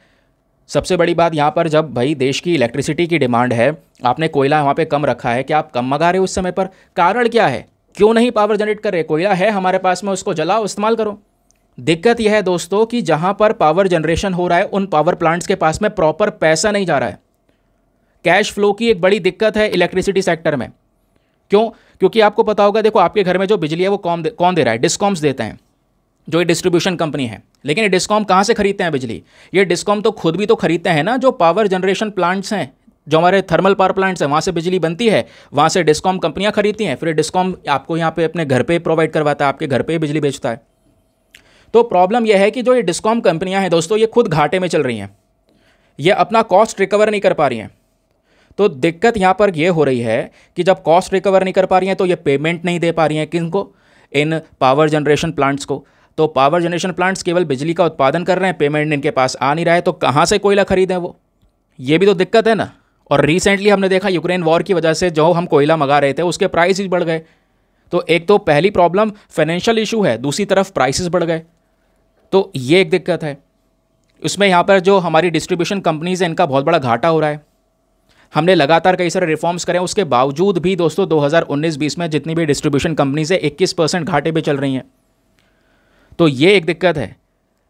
सबसे बड़ी बात यहाँ पर जब भाई देश की इलेक्ट्रिसिटी की डिमांड है आपने कोयला वहाँ पे कम रखा है क्या आप कम मंगा रहे हो उस समय पर कारण क्या है क्यों नहीं पावर जनरेट कर रहे कोयला है हमारे पास में उसको जलाओ इस्तेमाल करो दिक्कत यह है दोस्तों कि जहाँ पर पावर जनरेशन हो रहा है उन पावर प्लांट्स के पास में प्रॉपर पैसा नहीं जा रहा है कैश फ्लो की एक बड़ी दिक्कत है इलेक्ट्रिसिटी सेक्टर में क्यों क्योंकि आपको पता होगा देखो आपके घर में जो बिजली है वो कौन कौन दे रहा है डिस्कॉम्स देते हैं जो ये डिस्ट्रीब्यूशन कंपनी है लेकिन ये डिस्कॉम कहाँ से खरीदते हैं बिजली ये डिस्कॉम तो खुद भी तो खरीदते हैं ना जो पावर जनरेशन प्लांट्स हैं जो हमारे थर्मल पावर प्लांट्स हैं वहाँ से बिजली बनती है वहाँ से डिस्कॉम कंपनियाँ खरीदती हैं फिर डिस्कॉम आपको यहाँ पे अपने घर पे प्रोवाइड करवाता है आपके घर पे बिजली बेचता है तो प्रॉब्लम यह है कि जो ये डिस्कॉम कंपनियाँ हैं दोस्तों ये खुद घाटे में चल रही हैं ये अपना कॉस्ट रिकवर नहीं कर पा रही हैं तो दिक्कत यहाँ पर यह हो रही है कि जब कॉस्ट रिकवर नहीं कर पा रही हैं तो ये पेमेंट नहीं दे पा रही हैं किन इन पावर जनरेशन प्लांट्स को तो पावर जनरेशन प्लांट्स केवल बिजली का उत्पादन कर रहे हैं पेमेंट इनके पास आ नहीं रहा है तो कहाँ से कोयला खरीदें वो ये भी तो दिक्कत है ना और रिसेंटली हमने देखा यूक्रेन वॉर की वजह से जो हम कोयला मंगा रहे थे उसके प्राइस बढ़ गए तो एक तो पहली प्रॉब्लम फाइनेंशियल इशू है दूसरी तरफ प्राइसेस बढ़ गए तो ये एक दिक्कत है उसमें यहाँ पर जो हमारी डिस्ट्रीब्यूशन कंपनीज़ हैं इनका बहुत बड़ा घाटा हो रहा है हमने लगातार कई सारे रिफॉर्म्स करें उसके बावजूद भी दोस्तों 2019-20 में जितनी भी डिस्ट्रीब्यूशन कंपनीज है 21 परसेंट घाटे पर चल रही हैं तो ये एक दिक्कत है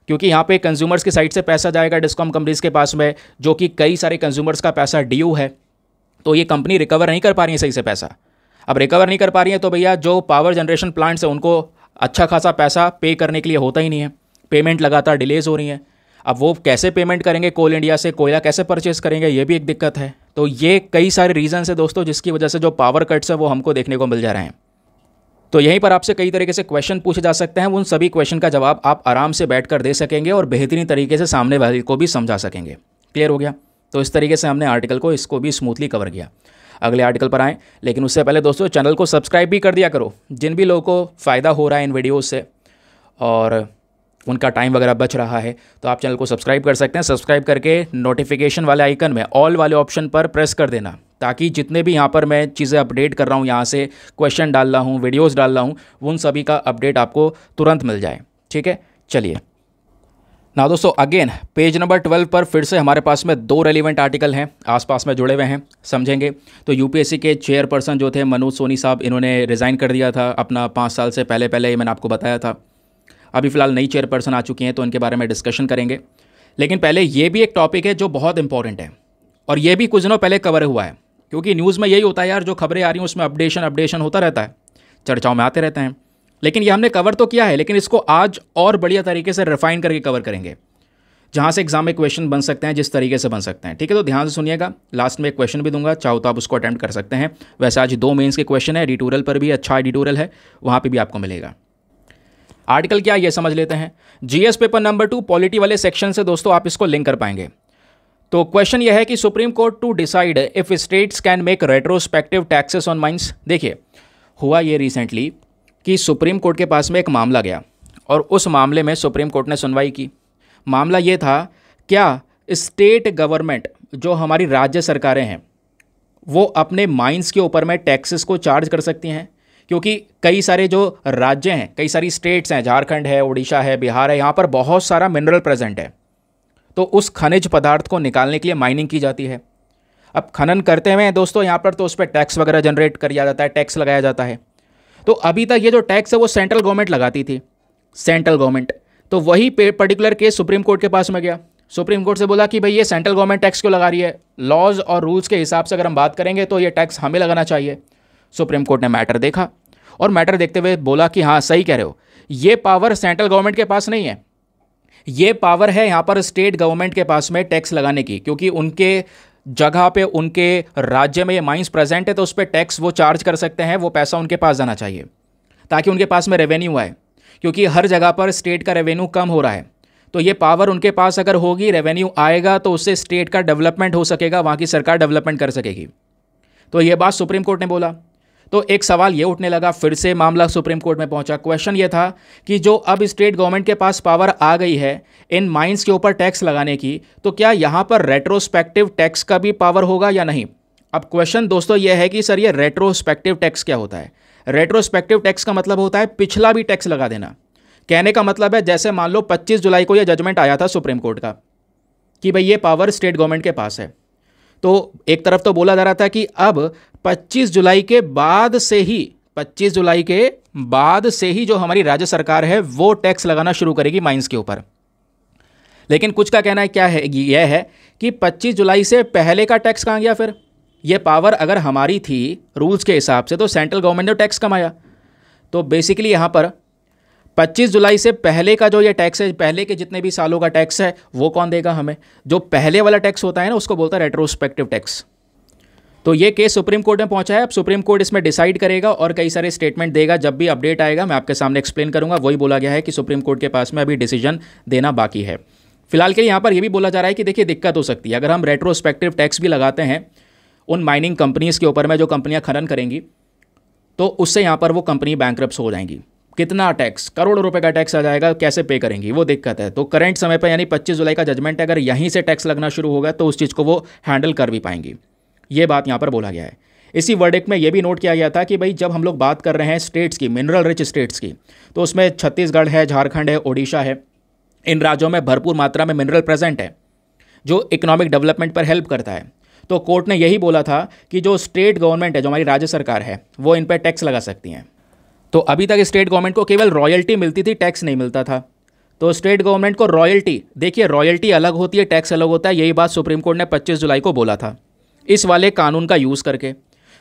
क्योंकि यहाँ पे कंज्यूमर्स की साइड से पैसा जाएगा डिस्कॉम कंपनीज के पास में जो कि कई सारे कंज्यूमर्स का पैसा ड्यू है तो ये कंपनी रिकवर नहीं कर पा रही है सही से पैसा अब रिकवर नहीं कर पा रही है तो भैया जो पावर जनरेशन प्लांट्स हैं उनको अच्छा खासा पैसा पे करने के लिए होता ही नहीं है पेमेंट लगातार डिलेज हो रही है अब वो कैसे पेमेंट करेंगे कोल इंडिया से कोयला कैसे परचेज़ करेंगे ये भी एक दिक्कत है तो ये कई सारे रीज़न्स है दोस्तों जिसकी वजह से जो पावर कट्स हैं वो हमको देखने को मिल जा रहे हैं तो यहीं पर आपसे कई तरीके से क्वेश्चन पूछे जा सकते हैं उन सभी क्वेश्चन का जवाब आप आराम से बैठ कर दे सकेंगे और बेहतरीन तरीके से सामने वाले को भी समझा सकेंगे क्लियर हो गया तो इस तरीके से हमने आर्टिकल को इसको भी स्मूथली कवर किया अगले आर्टिकल पर आएँ लेकिन उससे पहले दोस्तों चैनल को सब्सक्राइब भी कर दिया करो जिन भी लोगों को फ़ायदा हो रहा है इन वीडियोज़ से और उनका टाइम वगैरह बच रहा है तो आप चैनल को सब्सक्राइब कर सकते हैं सब्सक्राइब करके नोटिफिकेशन वाले आइकन में ऑल वाले ऑप्शन पर प्रेस कर देना ताकि जितने भी यहाँ पर मैं चीज़ें अपडेट कर रहा हूँ यहाँ से क्वेश्चन डाल रहा हूँ वीडियोज़ डाल रहा हूँ उन सभी का अपडेट आपको तुरंत मिल जाए ठीक है चलिए ना दोस्तों अगेन पेज नंबर ट्वेल्व पर फिर से हमारे पास में दो रेलिवेंट आर्टिकल हैं आसपास में जुड़े हुए हैं समझेंगे तो यूपीएससी के चेयरपर्सन जो थे मनोज सोनी साहब इन्होंने रिज़ाइन कर दिया था अपना पाँच साल से पहले पहले मैंने आपको बताया था अभी फ़िलहाल नई चेयरपर्सन आ चुकी हैं तो उनके बारे में डिस्कशन करेंगे लेकिन पहले ये भी एक टॉपिक है जो बहुत इंपॉर्टेंट है और ये भी कुछ दिनों पहले कवर हुआ है क्योंकि न्यूज़ में यही होता है यार जो खबरें आ रही हैं उसमें अपडेशन अपडेशन होता रहता है चर्चाओं में आते रहते हैं लेकिन ये हमने कवर तो किया है लेकिन इसको आज और बढ़िया तरीके से रिफाइन करके कवर करेंगे जहाँ से एग्जाम में क्वेश्चन बन सकते हैं जिस तरीके से बन सकते हैं ठीक है तो ध्यान से सुनिएगा लास्ट में एक क्वेश्चन भी दूंगा चाहो तो आप उसको अटैम्प्ट कर सकते हैं वैसे आज दो मेन्स के क्वेश्चन है एडिटोरियल पर भी अच्छा एडिटोरियल है वहाँ पर भी आपको मिलेगा आर्टिकल क्या ये समझ लेते हैं GS paper number two polity वाले सेक्शन से दोस्तों आप इसको लिंक कर पाएंगे तो क्वेश्चन यह है कि Supreme Court to decide if states can make retrospective taxes on mines देखिए हुआ ये रिसेंटली कि सुप्रीम कोर्ट के पास में एक मामला गया और उस मामले में सुप्रीम कोर्ट ने सुनवाई की मामला ये था क्या स्टेट गवर्नमेंट जो हमारी राज्य सरकारें हैं वो अपने माइंस के ऊपर में टैक्सेस को चार्ज कर सकती हैं क्योंकि कई सारे जो राज्य हैं कई सारी स्टेट्स हैं झारखंड है उड़ीसा है बिहार है यहाँ पर बहुत सारा मिनरल प्रेजेंट है तो उस खनिज पदार्थ को निकालने के लिए माइनिंग की जाती है अब खनन करते हुए दोस्तों यहाँ पर तो उस पर टैक्स वगैरह जनरेट कर जाता है टैक्स लगाया जाता है तो अभी तक ये जो टैक्स है वो सेंट्रल गवर्नमेंट लगाती थी सेंट्रल गवर्नमेंट तो वही पर्टिकुलर केस सुप्रीम कोर्ट के पास में गया सुप्रीम कोर्ट से बोला कि भाई ये सेंट्रल गवर्नमेंट टैक्स क्यों लगा रही है लॉज और रूल्स के हिसाब से अगर हम बात करेंगे तो ये टैक्स हमें लगाना चाहिए सुप्रीम कोर्ट ने मैटर देखा और मैटर देखते हुए बोला कि हाँ सही कह रहे हो ये पावर सेंट्रल गवर्नमेंट के पास नहीं है ये पावर है यहाँ पर स्टेट गवर्नमेंट के पास में टैक्स लगाने की क्योंकि उनके जगह पे उनके राज्य में ये माइंस प्रेजेंट है तो उस पर टैक्स वो चार्ज कर सकते हैं वो पैसा उनके पास जाना चाहिए ताकि उनके पास में रेवेन्यू आए क्योंकि हर जगह पर स्टेट का रेवेन्यू कम हो रहा है तो ये पावर उनके पास अगर होगी रेवेन्यू आएगा तो उससे स्टेट का डेवलपमेंट हो सकेगा वहाँ की सरकार डेवलपमेंट कर सकेगी तो ये बात सुप्रीम कोर्ट ने बोला तो एक सवाल ये उठने लगा फिर से मामला सुप्रीम कोर्ट में पहुंचा क्वेश्चन ये था कि जो अब स्टेट गवर्नमेंट के पास पावर आ गई है इन माइंस के ऊपर टैक्स लगाने की तो क्या यहाँ पर रेट्रोस्पेक्टिव टैक्स का भी पावर होगा या नहीं अब क्वेश्चन दोस्तों ये है कि सर ये रेट्रोस्पेक्टिव टैक्स क्या होता है रेट्रोस्पेक्टिव टैक्स का मतलब होता है पिछला भी टैक्स लगा देना कहने का मतलब है जैसे मान लो पच्चीस जुलाई को यह जजमेंट आया था सुप्रीम कोर्ट का कि भाई ये पावर स्टेट गवर्नमेंट के पास है तो एक तरफ तो बोला जा रहा था कि अब 25 जुलाई के बाद से ही 25 जुलाई के बाद से ही जो हमारी राज्य सरकार है वो टैक्स लगाना शुरू करेगी माइंस के ऊपर लेकिन कुछ का कहना है क्या है यह है कि 25 जुलाई से पहले का टैक्स कहाँ गया फिर यह पावर अगर हमारी थी रूल्स के हिसाब से तो सेंट्रल गवर्नमेंट ने टैक्स कमाया तो बेसिकली यहाँ पर 25 जुलाई से पहले का जो ये टैक्स है पहले के जितने भी सालों का टैक्स है वो कौन देगा हमें जो पहले वाला टैक्स होता है ना उसको बोलता है रेट्रोस्पेक्टिव टैक्स तो ये केस सुप्रीम कोर्ट में पहुंचा है अब सुप्रीम कोर्ट इसमें डिसाइड करेगा और कई सारे स्टेटमेंट देगा जब भी अपडेट आएगा मैं आपके सामने एक्सप्लेन करूंगा वही बोला गया है कि सुप्रीम कोर्ट के पास में अभी डिसीजन देना बाकी है फिलहाल के लिए यहाँ पर यह भी बोला जा रहा है कि देखिए दिक्कत हो सकती है अगर हम रेट्रोस्पेक्टिव टैक्स भी लगाते हैं उन माइनिंग कंपनीज़ के ऊपर में जो कंपनियाँ खनन करेंगी तो उससे यहाँ पर वो कंपनी बैंक हो जाएंगी कितना टैक्स करोड़ों रुपए का टैक्स आ जाएगा कैसे पे करेंगी वो दिक्कत है तो करंट समय पर यानी 25 जुलाई का जजमेंट अगर यहीं से टैक्स लगना शुरू होगा तो उस चीज़ को वो हैंडल कर भी पाएंगी ये बात यहाँ पर बोला गया है इसी वर्डिक में यह भी नोट किया गया था कि भाई जब हम लोग बात कर रहे हैं स्टेट्स की मिनरल रिच स्टेट्स की तो उसमें छत्तीसगढ़ है झारखंड है ओडिशा है इन राज्यों में भरपूर मात्रा में मिनरल प्रेजेंट है जो इकोनॉमिक डेवलपमेंट पर हेल्प करता है तो कोर्ट ने यही बोला था कि जो स्टेट गवर्नमेंट है जो हमारी राज्य सरकार है वो इन पर टैक्स लगा सकती हैं तो अभी तक स्टेट गवर्नमेंट को केवल रॉयल्टी मिलती थी टैक्स नहीं मिलता था तो स्टेट गवर्नमेंट को रॉयल्टी देखिए रॉयल्टी अलग होती है टैक्स अलग होता है यही बात सुप्रीम कोर्ट ने 25 जुलाई को बोला था इस वाले कानून का यूज़ करके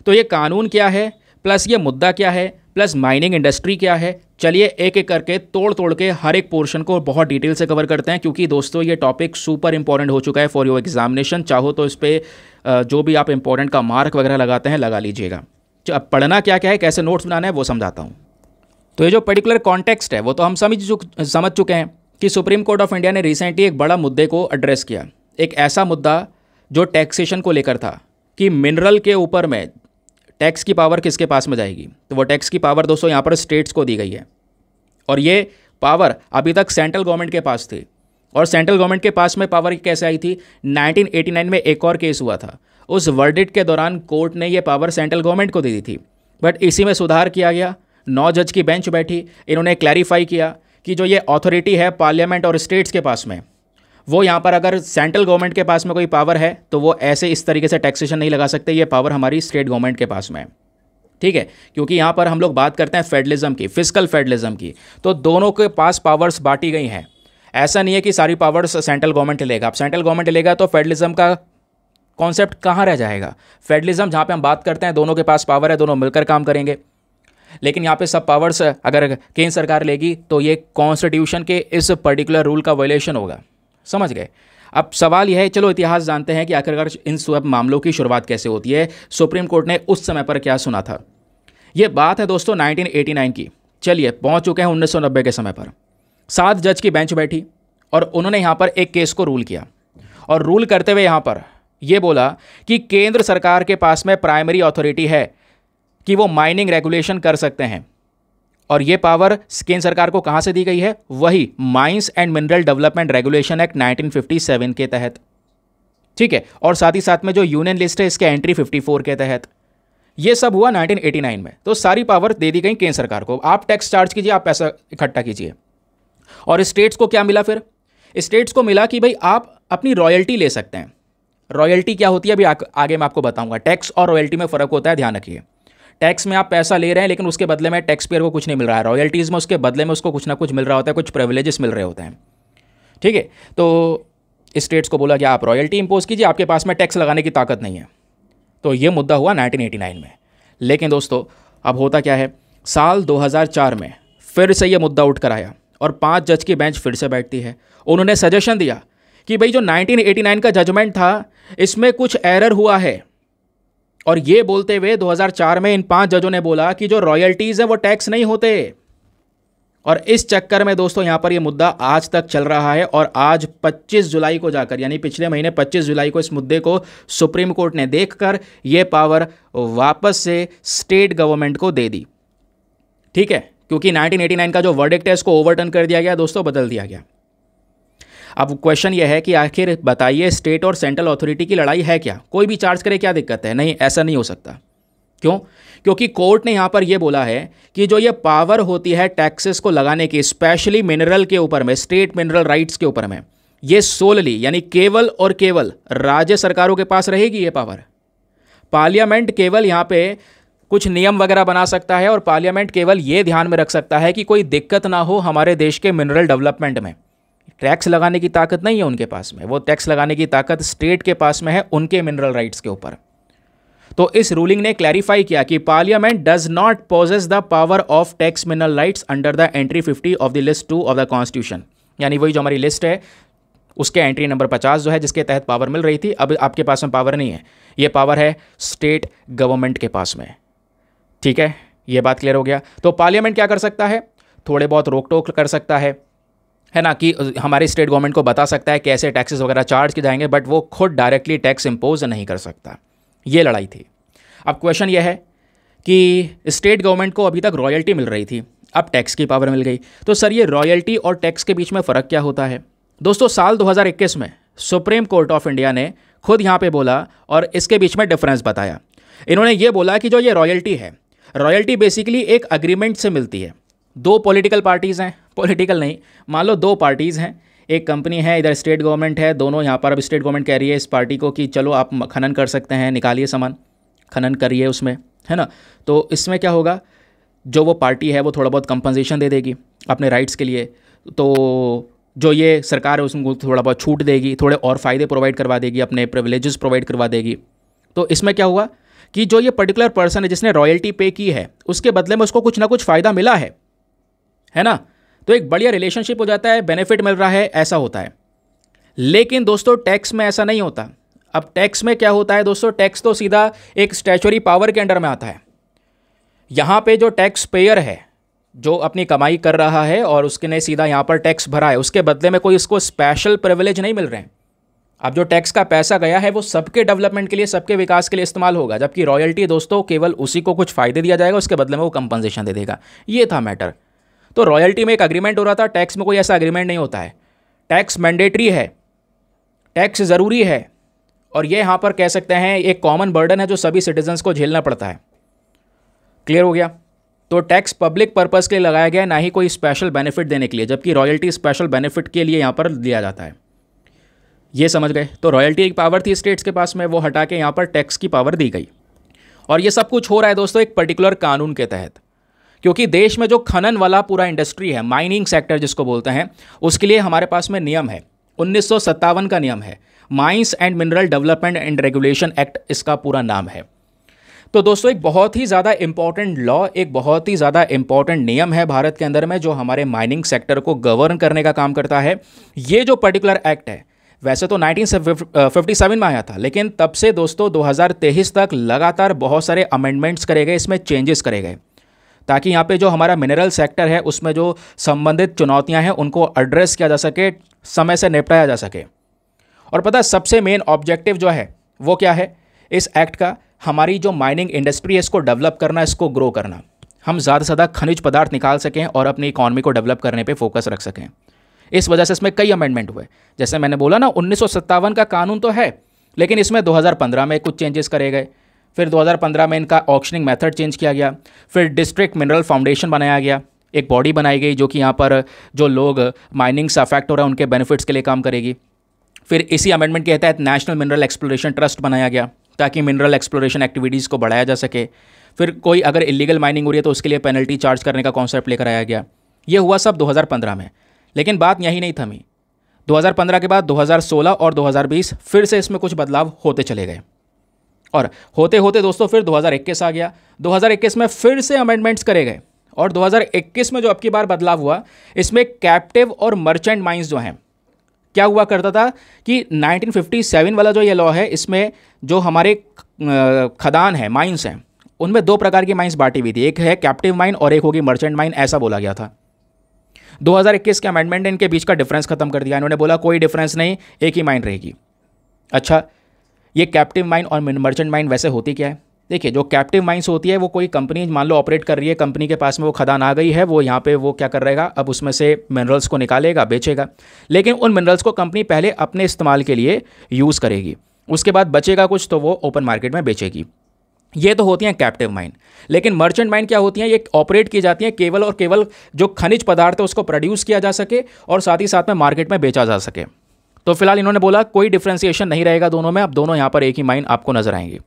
तो ये कानून क्या है प्लस ये मुद्दा क्या है प्लस माइनिंग इंडस्ट्री क्या है चलिए एक एक करके तोड़ तोड़ के हर एक पोर्शन को बहुत डिटेल से कवर करते हैं क्योंकि दोस्तों ये टॉपिक सुपर इंपॉर्टेंट हो चुका है फॉर योर एग्जामिनेशन चाहो तो इस पर जो भी आप इंपॉर्टेंट का मार्क वगैरह लगाते हैं लगा लीजिएगा अब पढ़ना क्या क्या है कैसे नोट्स बनाना है वो समझाता हूँ तो ये जो पर्टिकुलर कॉन्टेक्स्ट है वो तो हम समझ चुक समझ चुके हैं कि सुप्रीम कोर्ट ऑफ इंडिया ने रिसेंटली एक बड़ा मुद्दे को एड्रेस किया एक ऐसा मुद्दा जो टैक्सेशन को लेकर था कि मिनरल के ऊपर में टैक्स की पावर किसके पास में जाएगी तो वो टैक्स की पावर दोस्तों यहाँ पर स्टेट्स को दी गई है और ये पावर अभी तक सेंट्रल गवर्नमेंट के पास थी और सेंट्रल गवर्नमेंट के पास में पावर कैसे आई थी 1989 में एक और केस हुआ था उस वर्डिट के दौरान कोर्ट ने यह पावर सेंट्रल गवर्नमेंट को दे दी थी बट इसी में सुधार किया गया नौ जज की बेंच बैठी इन्होंने क्लैरिफाई किया कि जो ये अथॉरिटी है पार्लियामेंट और स्टेट्स के पास में वो यहाँ पर अगर सेंट्रल गवर्नमेंट के पास में कोई पावर है तो वो ऐसे इस तरीके से टैक्सेशन नहीं लगा सकते ये पावर हमारी स्टेट गवर्नमेंट के पास में है ठीक है क्योंकि यहाँ पर हम लोग बात करते हैं फेडरलिज्म की फिजिकल फेडरलिज्म की तो दोनों के पास पावर्स बांटी गई हैं ऐसा नहीं है कि सारी पावर्स सेंट्रल गवर्नमेंट लेगा अब सेंट्रल गवर्नमेंट लेगा तो फेडरलिज्म का कॉन्सेप्ट कहाँ रह जाएगा फेडरलिज्म जहाँ पे हम बात करते हैं दोनों के पास पावर है दोनों मिलकर काम करेंगे लेकिन यहाँ पे सब पावर्स अगर केंद्र सरकार लेगी तो ये कॉन्स्टिट्यूशन के इस पर्टिकुलर रूल का वायलेशन होगा समझ गए अब सवाल यह है चलो इतिहास जानते हैं कि आखिरकार इन सब मामलों की शुरुआत कैसे होती है सुप्रीम कोर्ट ने उस समय पर क्या सुना था यह बात है दोस्तों 1989 की चलिए पहुंच चुके हैं उन्नीस के समय पर सात जज की बेंच बैठी और उन्होंने यहाँ पर एक केस को रूल किया और रूल करते हुए यहाँ पर यह बोला कि केंद्र सरकार के पास में प्राइमरी अथॉरिटी है कि वो माइनिंग रेगुलेशन कर सकते हैं और ये पावर केंद्र सरकार को कहाँ से दी गई है वही Mines and Mineral Development Regulation Act 1957 के तहत ठीक है और साथ ही साथ में जो यूनियन लिस्ट है इसके एंट्री 54 के तहत ये सब हुआ 1989 में तो सारी पावर दे दी गई केंद्र सरकार को आप टैक्स चार्ज कीजिए आप पैसा इकट्ठा कीजिए और स्टेट्स को क्या मिला फिर स्टेट्स को मिला कि भाई आप अपनी रॉयल्टी ले सकते हैं रॉयल्टी क्या होती है अभी आगे मैं आपको बताऊंगा टैक्स और रॉयल्टी में फ़र्क होता है ध्यान रखिए टैक्स में आप पैसा ले रहे हैं लेकिन उसके बदले में टैक्स पेयर को कुछ नहीं मिल रहा है रॉयल्टीज़ में उसके बदले में उसको कुछ ना कुछ मिल रहा होता है कुछ प्रिवलेजेस मिल रहे होते हैं ठीक है तो स्टेट्स को बोला कि आप रॉयल्टी इम्पोज कीजिए आपके पास में टैक्स लगाने की ताकत नहीं है तो ये मुद्दा हुआ 1989 में लेकिन दोस्तों अब होता क्या है साल 2004 में फिर से ये मुद्दा उठ कर आया और पांच जज की बेंच फिर से बैठती है उन्होंने सजेशन दिया कि भाई जो 1989 का जजमेंट था इसमें कुछ एरर हुआ है और ये बोलते हुए 2004 में इन पांच जजों ने बोला कि जो रॉयल्टीज़ है वो टैक्स नहीं होते और इस चक्कर में दोस्तों यहां पर ये मुद्दा आज तक चल रहा है और आज 25 जुलाई को जाकर यानी पिछले महीने 25 जुलाई को इस मुद्दे को सुप्रीम कोर्ट ने देखकर ये पावर वापस से स्टेट गवर्नमेंट को दे दी ठीक है क्योंकि 1989 का जो वर्डिक्ट है इसको ओवरटर्न कर दिया गया दोस्तों बदल दिया गया अब क्वेश्चन यह है कि आखिर बताइए स्टेट और सेंट्रल अथॉरिटी की लड़ाई है क्या कोई भी चार्ज करे क्या दिक्कत है नहीं ऐसा नहीं हो सकता क्यों क्योंकि कोर्ट ने यहाँ पर यह बोला है कि जो ये पावर होती है टैक्सेस को लगाने की स्पेशली मिनरल के ऊपर में स्टेट मिनरल राइट्स के ऊपर में ये सोलली यानी केवल और केवल राज्य सरकारों के पास रहेगी ये पावर पार्लियामेंट केवल यहाँ पे कुछ नियम वगैरह बना सकता है और पार्लियामेंट केवल ये ध्यान में रख सकता है कि कोई दिक्कत ना हो हमारे देश के मिनरल डेवलपमेंट में टैक्स लगाने की ताकत नहीं है उनके पास में वो टैक्स लगाने की ताकत स्टेट के पास में है उनके मिनरल राइट्स के ऊपर तो इस रूलिंग ने क्लैरिफाई किया कि Parliament does not possess the power of tax mineral rights under the entry 50 of the list two of the Constitution यानी वही जो हमारी लिस्ट है उसके एंट्री नंबर 50 जो है जिसके तहत पावर मिल रही थी अब आपके पास में पावर नहीं है ये पावर है स्टेट गवर्नमेंट के पास में ठीक है ये बात क्लियर हो गया तो पार्लियामेंट क्या कर सकता है थोड़े बहुत रोक टोक कर सकता है है ना कि हमारे स्टेट गवर्नमेंट को बता सकता है कैसे टैक्सेस वगैरह चार्ज किए जाएंगे बट वो खुद डायरेक्टली टैक्स इम्पोज नहीं कर सकता ये लड़ाई थी अब क्वेश्चन यह है कि स्टेट गवर्नमेंट को अभी तक रॉयल्टी मिल रही थी अब टैक्स की पावर मिल गई तो सर ये रॉयल्टी और टैक्स के बीच में फ़र्क क्या होता है दोस्तों साल 2021 में सुप्रीम कोर्ट ऑफ इंडिया ने खुद यहाँ पे बोला और इसके बीच में डिफरेंस बताया इन्होंने ये बोला कि जो ये रॉयल्टी है रॉयल्टी बेसिकली एक अग्रीमेंट से मिलती है दो पॉलिटिकल पार्टीज़ हैं पॉलिटिकल नहीं मान लो दो पार्टीज़ हैं एक कंपनी है इधर स्टेट गवर्नमेंट है दोनों यहाँ पर अब स्टेट गवर्नमेंट कह रही है इस पार्टी को कि चलो आप खनन कर सकते हैं निकालिए सामान खनन करिए उसमें है ना तो इसमें क्या होगा जो वो पार्टी है वो थोड़ा बहुत कंपनसेशन दे देगी अपने राइट्स के लिए तो जो ये सरकार है उसको थोड़ा बहुत छूट देगी थोड़े और फ़ायदे प्रोवाइड करवा देगी अपने प्रिवलेजेस प्रोवाइड करवा देगी तो इसमें क्या हुआ कि जो ये पर्टिकुलर पर्सन है जिसने रॉयल्टी पे की है उसके बदले में उसको कुछ ना कुछ फ़ायदा मिला है है ना तो एक बढ़िया रिलेशनशिप हो जाता है बेनिफिट मिल रहा है ऐसा होता है लेकिन दोस्तों टैक्स में ऐसा नहीं होता अब टैक्स में क्या होता है दोस्तों टैक्स तो सीधा एक स्टैचुरी पावर के अंडर में आता है यहाँ पे जो टैक्स पेयर है जो अपनी कमाई कर रहा है और उसके ने सीधा यहाँ पर टैक्स भरा है उसके बदले में कोई इसको स्पेशल प्रिविलेज नहीं मिल रहे हैं अब जो टैक्स का पैसा गया है वो सबके डेवलपमेंट के लिए सबके विकास के लिए इस्तेमाल होगा जबकि रॉयल्टी दोस्तों केवल उसी को कुछ फ़ायदे दिया जाएगा उसके बदले में वो कंपनसेशन दे देगा ये था मैटर तो रॉयल्टी में एक अग्रीमेंट हो रहा था टैक्स में कोई ऐसा अग्रीमेंट नहीं होता है टैक्स मैंडेटरी है टैक्स ज़रूरी है और ये यहाँ पर कह सकते हैं एक कॉमन बर्डन है जो सभी सिटीजन्स को झेलना पड़ता है क्लियर हो गया तो टैक्स पब्लिक पर्पज़ के लिए लगाया गया ना ही कोई स्पेशल बेनिफिट देने के लिए जबकि रॉयल्टी स्पेशल बेनिफिट के लिए यहाँ पर दिया जाता है ये समझ गए तो रॉयल्टी एक पावर थी स्टेट्स के पास में वो हटा के यहाँ पर टैक्स की पावर दी गई और ये सब कुछ हो रहा है दोस्तों एक पर्टिकुलर कानून के तहत क्योंकि देश में जो खनन वाला पूरा इंडस्ट्री है माइनिंग सेक्टर जिसको बोलते हैं उसके लिए हमारे पास में नियम है उन्नीस का नियम है Mines and Mineral Development and Regulation Act इसका पूरा नाम है तो दोस्तों एक बहुत ही ज़्यादा इंपॉर्टेंट लॉ एक बहुत ही ज़्यादा इंपॉर्टेंट नियम है भारत के अंदर में जो हमारे माइनिंग सेक्टर को गवर्न करने का काम करता है ये जो पर्टिकुलर एक्ट है वैसे तो 1957 में आया था लेकिन तब से दोस्तों 2023 तक लगातार बहुत सारे अमेंडमेंट्स करे गए इसमें चेंजेस करे गए ताकि यहाँ पे जो हमारा मिनरल सेक्टर है उसमें जो संबंधित चुनौतियाँ हैं उनको एड्रेस किया जा सके समय से निपटाया जा सके और पता सबसे मेन ऑब्जेक्टिव जो है वो क्या है इस एक्ट का हमारी जो माइनिंग इंडस्ट्री है इसको डेवलप करना इसको ग्रो करना हम ज़्यादा से ज़्यादा खनिज पदार्थ निकाल सकें और अपनी इकॉनमी को डेवलप करने पर फोकस रख सकें इस वजह से इसमें कई अमेंडमेंट हुए जैसे मैंने बोला ना उन्नीस का कानून तो है लेकिन इसमें 2015 में कुछ चेंजेस करे गए फिर 2015 में इनका ऑक्शनिंग मेथड चेंज किया गया फिर डिस्ट्रिक्ट मिनरल फाउंडेशन बनाया गया एक बॉडी बनाई गई जो कि यहाँ पर जो लोग माइनिंग से अफेक्ट हो रहा है उनके बेनिफिट्स के लिए काम करेगी फिर इसी अमेंडमेंट के तहत नेशनल मिनरल एक्सप्लोरेशन ट्रस्ट बनाया गया ताकि मिनरल एक्सप्लोरेशन एक्टिविटीज़ को बढ़ाया जा सके फिर कोई अगर इलीगल माइनिंग हो रही है तो उसके लिए पेनल्टी चार्ज करने का कॉन्सेप्ट लेकर आया गया ये हुआ सब 2015 में लेकिन बात यही नहीं थमी 2015 के बाद 2016 और 2020 फिर से इसमें कुछ बदलाव होते चले गए और होते होते दोस्तों फिर 2021 आ गया 2021 में फिर से अमेंडमेंट्स करे गए और 2021 में जो अब की बार बदलाव हुआ इसमें कैप्टिव और मर्चेंट माइंस जो हैं क्या हुआ करता था कि 1957 वाला जो ये लॉ है इसमें जो हमारे खदान है माइंस हैं उनमें दो प्रकार की माइंस बांटी हुई थी एक है कैप्टिव माइन और एक होगी मर्चेंट माइन ऐसा बोला गया था 2021 के अमेंडमेंट इनके बीच का डिफरेंस खत्म कर दिया इन्होंने बोला कोई डिफरेंस नहीं एक ही माइंड रहेगी अच्छा ये कैप्टिव माइन और मर्चेंट माइन वैसे होती क्या है देखिए जो कैप्टिव माइंस होती है वो कोई कंपनी मान लो ऑपरेट कर रही है कंपनी के पास में वो खदान आ गई है वो यहाँ पे वो क्या कर रहेगा अब उसमें से मिनरल्स को निकालेगा बेचेगा लेकिन उन मिनरल्स को कंपनी पहले अपने इस्तेमाल के लिए यूज़ करेगी उसके बाद बचेगा कुछ तो वो ओपन मार्केट में बेचेगी ये तो होती हैं कैप्टिव माइन लेकिन मर्चेंट माइन क्या होती हैं ये ऑपरेट की जाती हैं केवल और केवल जो खनिज पदार्थ है उसको प्रोड्यूस किया जा सके और साथ ही साथ में मार्केट में बेचा जा सके तो फिलहाल इन्होंने बोला कोई डिफ्रेंसिएशन नहीं रहेगा दोनों में अब दोनों यहाँ पर एक ही माइन आपको नजर आएंगे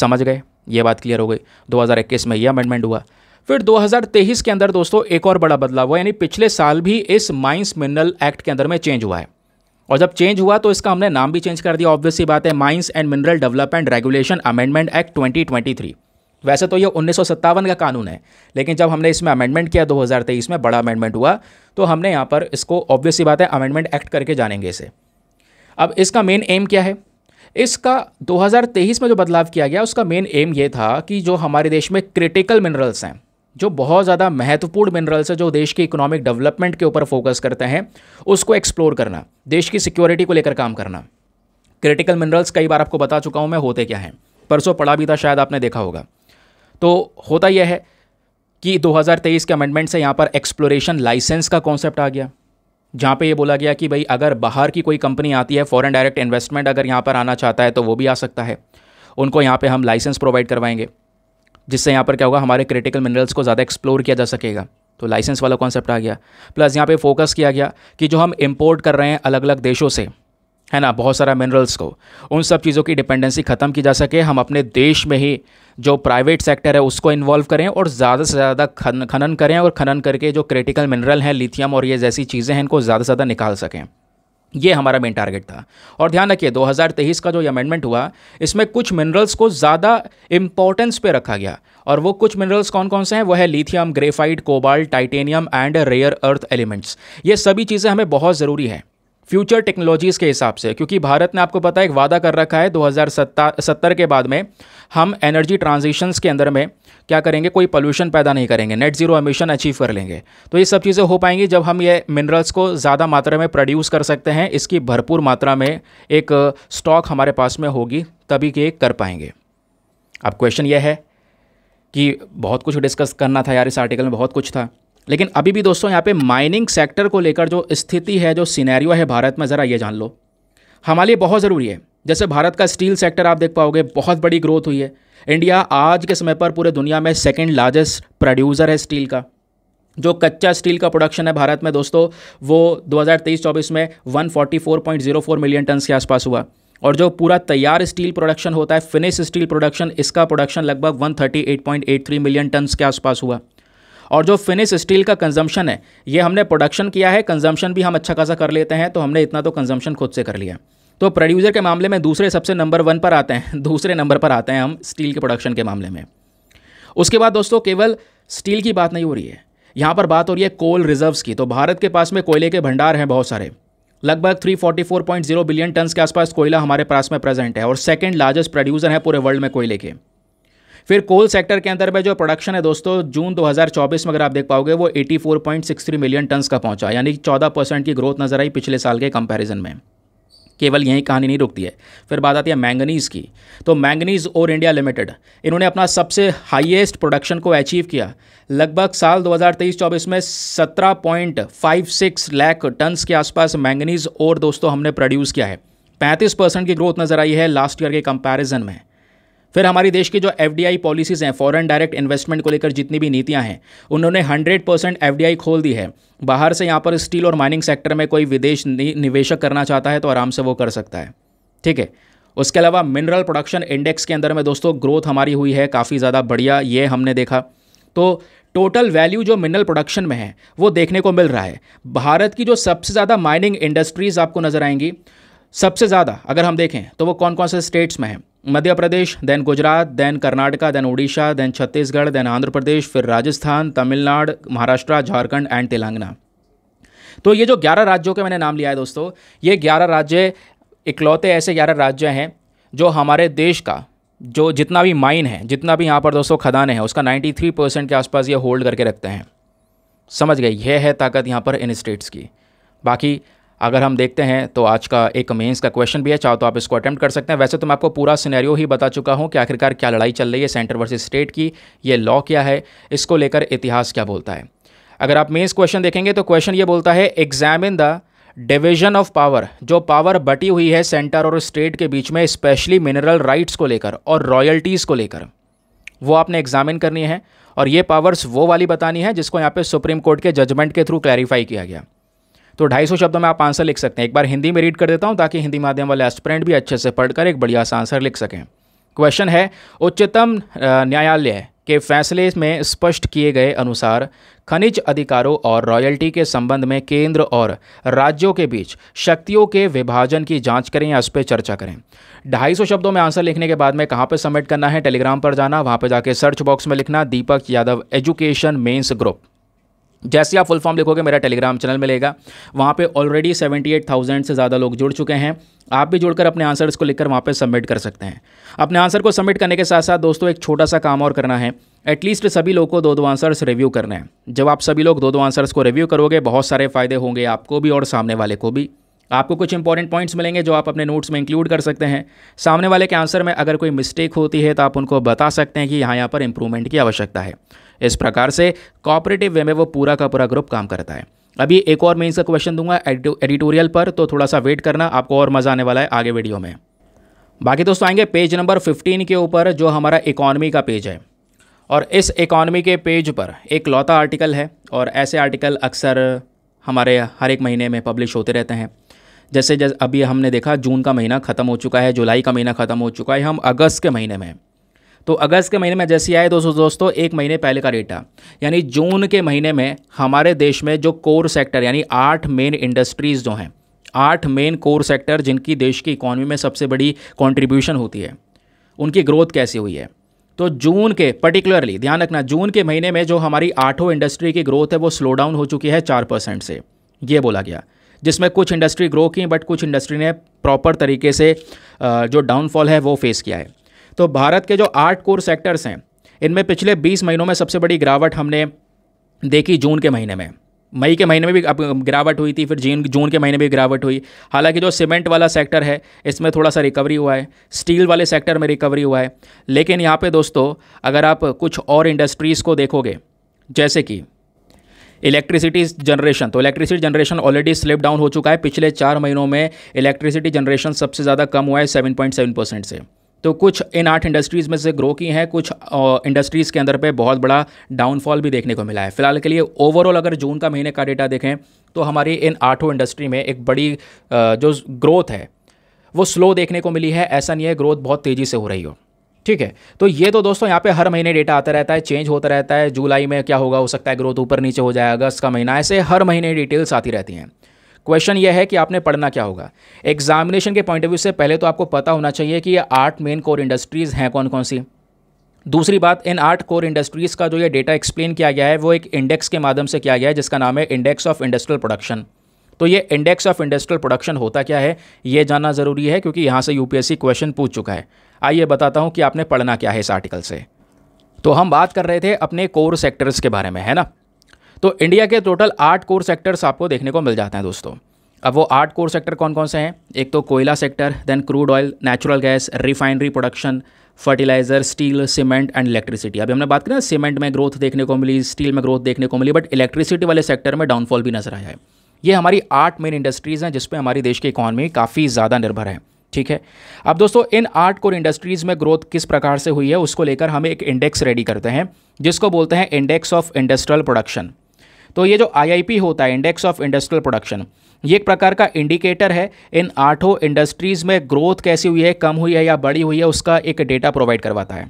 समझ गए ये बात क्लियर हो गई 2021 में ये अमेंडमेंट हुआ फिर 2023 के अंदर दोस्तों एक और बड़ा बदलाव हुआ यानी पिछले साल भी इस माइंस मिनरल एक्ट के अंदर में चेंज हुआ है और जब चेंज हुआ तो इसका हमने नाम भी चेंज कर दिया ऑब्वियसली बात है Mines and Mineral Development Regulation Amendment Act 2023 वैसे तो ये उन्नीस का कानून है लेकिन जब हमने इसमें अमेंडमेंट किया 2023 में बड़ा अमेंडमेंट हुआ तो हमने यहाँ पर इसको ऑब्वियसली बात है अमेंडमेंट एक्ट करके जानेंगे इसे अब इसका मेन एम क्या है इसका 2023 में जो बदलाव किया गया उसका मेन एम ये था कि जो हमारे देश में क्रिटिकल मिनरल्स हैं जो बहुत ज़्यादा महत्वपूर्ण मिनरल्स है जो देश की इकोनॉमिक डेवलपमेंट के ऊपर फोकस करते हैं उसको एक्सप्लोर करना देश की सिक्योरिटी को लेकर काम करना क्रिटिकल मिनरल्स कई बार आपको बता चुका हूँ मैं होते क्या हैं परसों पढ़ा भी था शायद आपने देखा होगा तो होता यह है कि 2023 के अमेंडमेंट से यहाँ पर एक्सप्लोरेशन लाइसेंस का कॉन्सेप्ट आ गया जहाँ पे ये बोला गया कि भाई अगर बाहर की कोई कंपनी आती है फॉरेन डायरेक्ट इन्वेस्टमेंट अगर यहाँ पर आना चाहता है तो वो भी आ सकता है उनको यहाँ पे हम लाइसेंस प्रोवाइड करवाएंगे जिससे यहाँ पर क्या होगा हमारे क्रिटिकल मिनरल्स को ज़्यादा एक्सप्लोर किया जा सकेगा तो लाइसेंस वाला कॉन्सेप्ट आ गया प्लस यहाँ पे फोकस किया गया कि जो हम इम्पोर्ट कर रहे हैं अलग अलग देशों से है ना बहुत सारा मिनरल्स को उन सब चीज़ों की डिपेंडेंसी ख़त्म की जा सके हम अपने देश में ही जो प्राइवेट सेक्टर है उसको इन्वॉल्व करें और ज़्यादा से ज़्यादा खन खनन करें और खनन करके जो क्रिटिकल मिनरल हैं लिथियम और ये जैसी चीज़ें हैं इनको ज़्यादा से ज़्यादा निकाल सकें ये हमारा मेन टारगेट था और ध्यान रखिए 2023 का जो अमेंडमेंट हुआ इसमें कुछ मिनरल्स को ज़्यादा इंपॉर्टेंस पे रखा गया और वो कुछ मिनरल्स कौन कौन से हैं वो है lithium graphite cobalt titanium and rare earth elements ये सभी चीज़ें हमें बहुत ज़रूरी हैं फ्यूचर टेक्नोलॉजीज़ के हिसाब से क्योंकि भारत ने आपको पता है एक वादा कर रखा है 2070 के बाद में हम एनर्जी ट्रांजिशंस के अंदर में क्या करेंगे कोई पोल्यूशन पैदा नहीं करेंगे नेट जीरो एमिशन अचीव कर लेंगे तो ये सब चीज़ें हो पाएंगी जब हम ये मिनरल्स को ज़्यादा मात्रा में प्रोड्यूस कर सकते हैं इसकी भरपूर मात्रा में एक स्टॉक हमारे पास में होगी तभी ये कर पाएंगे अब क्वेश्चन यह है कि बहुत कुछ डिस्कस करना था यार इस आर्टिकल में बहुत कुछ था लेकिन अभी भी दोस्तों यहाँ पे माइनिंग सेक्टर को लेकर जो स्थिति है जो सिनेरियो है भारत में ज़रा ये जान लो हमारे लिए बहुत ज़रूरी है जैसे भारत का स्टील सेक्टर आप देख पाओगे बहुत बड़ी ग्रोथ हुई है इंडिया आज के समय पर पूरे दुनिया में सेकेंड लार्जेस्ट प्रोड्यूसर है स्टील का जो कच्चा स्टील का प्रोडक्शन है भारत में दोस्तों वो 2023-24 में 144.04 मिलियन टन के आसपास हुआ और जो पूरा तैयार स्टील प्रोडक्शन होता है फिनिश स्टील प्रोडक्शन इसका प्रोडक्शन लगभग 138.83 मिलियन टन के आसपास हुआ और जो फिनिश स्टील का कंजम्पशन है ये हमने प्रोडक्शन किया है कंजम्पशन भी हम अच्छा खासा कर लेते हैं तो हमने इतना तो कंजम्पशन खुद से कर लिया तो प्रोड्यूसर के मामले में दूसरे सबसे नंबर वन पर आते हैं दूसरे नंबर पर आते हैं हम स्टील के प्रोडक्शन के मामले में उसके बाद दोस्तों केवल स्टील की बात नहीं हो रही है यहाँ पर बात हो रही है कोल रिजर्व्स की तो भारत के पास में कोयले के भंडार हैं बहुत सारे लगभग 344.0 बिलियन टन के आसपास कोयला हमारे पास में प्रेजेंट है और सेकेंड लार्जेस्ट प्रोड्यूसर है पूरे वर्ल्ड में कोयले के फिर कोल सेक्टर के अंदर में जो प्रोडक्शन है दोस्तों जून 2024 में अगर आप देख पाओगे वो 84.63 मिलियन टन्स का पहुंचा यानी 14 परसेंट की ग्रोथ नजर आई पिछले साल के कंपैरिजन में केवल यही कहानी नहीं रुकती है फिर बात आती है मैंगनीज़ की तो मैंगनीज़ और इंडिया लिमिटेड इन्होंने अपना सबसे हाईएस्ट प्रोडक्शन को अचीव किया लगभग साल 2023-24 में 17.56 लाख टन्स के आसपास मैंगनीज़ और दोस्तों हमने प्रोड्यूस किया है 35 परसेंट की ग्रोथ नज़र आई है लास्ट ईयर के कंपैरिजन में फिर हमारी देश की जो एफ पॉलिसीज़ हैं फॉरेन डायरेक्ट इन्वेस्टमेंट को लेकर जितनी भी नीतियां हैं उन्होंने 100 परसेंट एफ खोल दी है बाहर से यहाँ पर स्टील और माइनिंग सेक्टर में कोई विदेश निवेशक करना चाहता है तो आराम से वो कर सकता है ठीक है उसके अलावा मिनरल प्रोडक्शन इंडेक्स के अंदर में दोस्तों ग्रोथ हमारी हुई है काफ़ी ज़्यादा बढ़िया ये हमने देखा तो टोटल वैल्यू जो मिनरल प्रोडक्शन में है वो देखने को मिल रहा है भारत की जो सबसे ज़्यादा माइनिंग इंडस्ट्रीज़ आपको नज़र आएंगी सबसे ज़्यादा अगर हम देखें तो वो कौन कौन से स्टेट्स में हैं Madhya Pradesh then Gujarat then Karnataka then Orissa then Chhattisgarh then Andhra Pradesh फिर राजस्थान तमिलनाडु महाराष्ट्र झारखंड एंड तेलंगाना तो ये जो ग्यारह राज्यों के मैंने नाम लिया है दोस्तों ये ग्यारह राज्य इकलौते ऐसे ग्यारह राज्य हैं जो हमारे देश का जो जितना भी माइन है जितना भी यहाँ पर दोस्तों खदान है उसका 93 परसेंट के आसपास ये होल्ड करके रखते हैं समझ गए यह है ताकत यहाँ पर इन स्टेट्स की बाकी अगर हम देखते हैं तो आज का एक मेंस का क्वेश्चन भी है चाहो तो आप इसको अटैम्प्ट कर सकते हैं वैसे तो मैं आपको पूरा सिनेरियो ही बता चुका हूं कि आखिरकार क्या लड़ाई चल रही है सेंटर वर्सेस स्टेट की ये लॉ क्या है इसको लेकर इतिहास क्या बोलता है अगर आप मेंस क्वेश्चन देखेंगे तो क्वेश्चन ये बोलता है examine the division of power जो पावर बटी हुई है सेंटर और स्टेट के बीच में स्पेशली मिनरल राइट्स को लेकर और रॉयल्टीज़ को लेकर वो आपने एग्जामिन करनी है और ये पावर्स वो वाली बतानी है जिसको यहाँ पे सुप्रीम कोर्ट के जजमेंट के थ्रू क्लैरिफाई किया गया तो 250 शब्दों में आप आंसर लिख सकते हैं एक बार हिंदी में रीड कर देता हूँ ताकि हिंदी माध्यम वाले एस्टूडेंट भी अच्छे से पढ़कर एक बढ़िया सा आंसर लिख सकें क्वेश्चन है उच्चतम न्यायालय के फैसले में स्पष्ट किए गए अनुसार खनिज अधिकारों और रॉयल्टी के संबंध में केंद्र और राज्यों के बीच शक्तियों के विभाजन की जांच करें या इस पर चर्चा करें 250 शब्दों में आंसर लिखने के बाद में कहां पर सबमिट करना है टेलीग्राम पर जाना वहां पर जाके सर्च बॉक्स में लिखना Deepak Yadav education mains group जैसे आप फुल फॉर्म लिखोगे मेरा टेलीग्राम चैनल मिलेगा वहाँ पे ऑलरेडी 78,000 से ज़्यादा लोग जुड़ चुके हैं आप भी जुड़कर अपने आंसर्स को लिखकर वहाँ पे सबमिट कर सकते हैं अपने आंसर को सबमिट करने के साथ साथ दोस्तों एक छोटा सा काम और करना है एटलीस्ट सभी लोग को दो दो आंसर्स रिव्यू करना है जब आप सभी लोग दो दो आंसर्स को रिव्यू करोगे बहुत सारे फ़ायदे होंगे आपको भी और सामने वाले को भी आपको कुछ इंपॉर्टेंट पॉइंट्स मिलेंगे जो आप अपने नोट्स में इंक्लूड कर सकते हैं सामने वाले के आंसर में अगर कोई मिस्टेक होती है तो आप उनको बता सकते हैं कि यहाँ यहाँ पर इंप्रूवमेंट की आवश्यकता है इस प्रकार से कॉपरेटिव वे में वो पूरा का पूरा ग्रुप काम करता है अभी एक और मेंस का क्वेश्चन दूंगा एडिटोरियल पर तो थोड़ा सा वेट करना आपको और मज़ा आने वाला है आगे वीडियो में बाकी दोस्तों आएंगे पेज नंबर 15 के ऊपर जो हमारा इकॉनमी का पेज है और इस इकॉनमी के पेज पर एक लौता आर्टिकल है और ऐसे आर्टिकल अक्सर हमारे हर एक महीने में पब्लिश होते रहते हैं जैसे जैसे अभी हमने देखा जून का महीना ख़त्म हो चुका है जुलाई का महीना ख़त्म हो चुका है हम अगस्त के महीने में तो अगस्त के महीने में जैसे आए दोस्तों दोस्तों एक महीने पहले का डेटा यानी जून के महीने में हमारे देश में जो कोर सेक्टर यानी आठ मेन इंडस्ट्रीज़ जो हैं आठ मेन कोर सेक्टर जिनकी देश की इकोनॉमी में सबसे बड़ी कॉन्ट्रीब्यूशन होती है उनकी ग्रोथ कैसी हुई है तो जून के पर्टिकुलरली ध्यान रखना जून के महीने में जो हमारी आठों इंडस्ट्री की ग्रोथ है वो स्लो डाउन हो चुकी है चार परसेंट से ये बोला गया जिसमें कुछ इंडस्ट्री ग्रो की बट कुछ इंडस्ट्री ने प्रॉपर तरीके से जो डाउनफॉल है वो फेस किया है तो भारत के जो आठ कोर सेक्टर्स हैं इनमें पिछले बीस महीनों में सबसे बड़ी गिरावट हमने देखी जून के महीने में मई के महीने में भी गिरावट हुई थी फिर जून जून के महीने में भी गिरावट हुई हालांकि जो सीमेंट वाला सेक्टर है इसमें थोड़ा सा रिकवरी हुआ है स्टील वाले सेक्टर में रिकवरी हुआ है लेकिन यहाँ पे दोस्तों अगर आप कुछ और इंडस्ट्रीज़ को देखोगे जैसे कि इलेक्ट्रिसिटी जनरेशन तो electricity generation already slip down हो चुका है पिछले चार महीनों में इलेक्ट्रिसिटी जनरेशन सबसे ज़्यादा कम हुआ है सेवन पॉइंट सेवन परसेंट से तो कुछ इन आठ इंडस्ट्रीज़ में से ग्रो की हैं कुछ इंडस्ट्रीज़ के अंदर पे बहुत बड़ा डाउनफॉल भी देखने को मिला है फिलहाल के लिए ओवरऑल अगर जून का महीने का डेटा देखें तो हमारी इन आठों इंडस्ट्री में एक बड़ी जो ग्रोथ है वो स्लो देखने को मिली है ऐसा नहीं है ग्रोथ बहुत तेज़ी से हो रही हो ठीक है तो ये तो दोस्तों यहाँ पे हर महीने डेटा आता रहता है चेंज होता रहता है जुलाई में क्या होगा हो सकता है ग्रोथ ऊपर नीचे हो जाए अगस्त का महीना ऐसे हर महीने डिटेल्स आती रहती हैं क्वेश्चन यह है कि आपने पढ़ना क्या होगा एग्जामिनेशन के पॉइंट ऑफ व्यू से पहले तो आपको पता होना चाहिए कि ये आठ मेन कोर इंडस्ट्रीज़ हैं कौन कौन सी दूसरी बात इन आर्ट कोर इंडस्ट्रीज़ का जो ये डेटा एक्सप्लेन किया गया है वो एक इंडेक्स के माध्यम से किया गया है जिसका नाम है इंडेक्स ऑफ इंडस्ट्रियल प्रोडक्शन तो ये इंडेक्स ऑफ इंडस्ट्रियल प्रोडक्शन होता क्या है ये जानना ज़रूरी है क्योंकि यहाँ से यूपीएससी क्वेश्चन पूछ चुका है आइए बताता हूँ कि आपने पढ़ना क्या है इस आर्टिकल से तो हम बात कर रहे थे अपने कोर सेक्टर्स के बारे में है ना तो इंडिया के टोटल आठ कोर सेक्टर्स आपको देखने को मिल जाते हैं दोस्तों अब वो आठ कोर सेक्टर कौन कौन से हैं एक तो कोयला sector then crude oil natural gas refinery production fertiliser steel cement and electricity अभी हमने बात की ना सीमेंट में ग्रोथ देखने को मिली स्टील में ग्रोथ देखने को मिली बट इलेक्ट्रिसिटी वाले सेक्टर में डाउनफॉल भी नजर आया है ये हमारी आठ मेन इंडस्ट्रीज़ हैं जिसपे हमारी देश की इकॉनमी काफ़ी ज़्यादा निर्भर है ठीक है अब दोस्तों इन आठ कोर इंडस्ट्रीज़ में ग्रोथ किस प्रकार से हुई है उसको लेकर हम एक इंडेक्स रेडी करते हैं जिसको बोलते हैं इंडेक्स ऑफ इंडस्ट्रियल प्रोडक्शन तो ये जो आईआईपी होता है इंडेक्स ऑफ इंडस्ट्रियल प्रोडक्शन ये एक प्रकार का इंडिकेटर है इन आठों इंडस्ट्रीज़ में ग्रोथ कैसी हुई है कम हुई है या बड़ी हुई है उसका एक डेटा प्रोवाइड करवाता है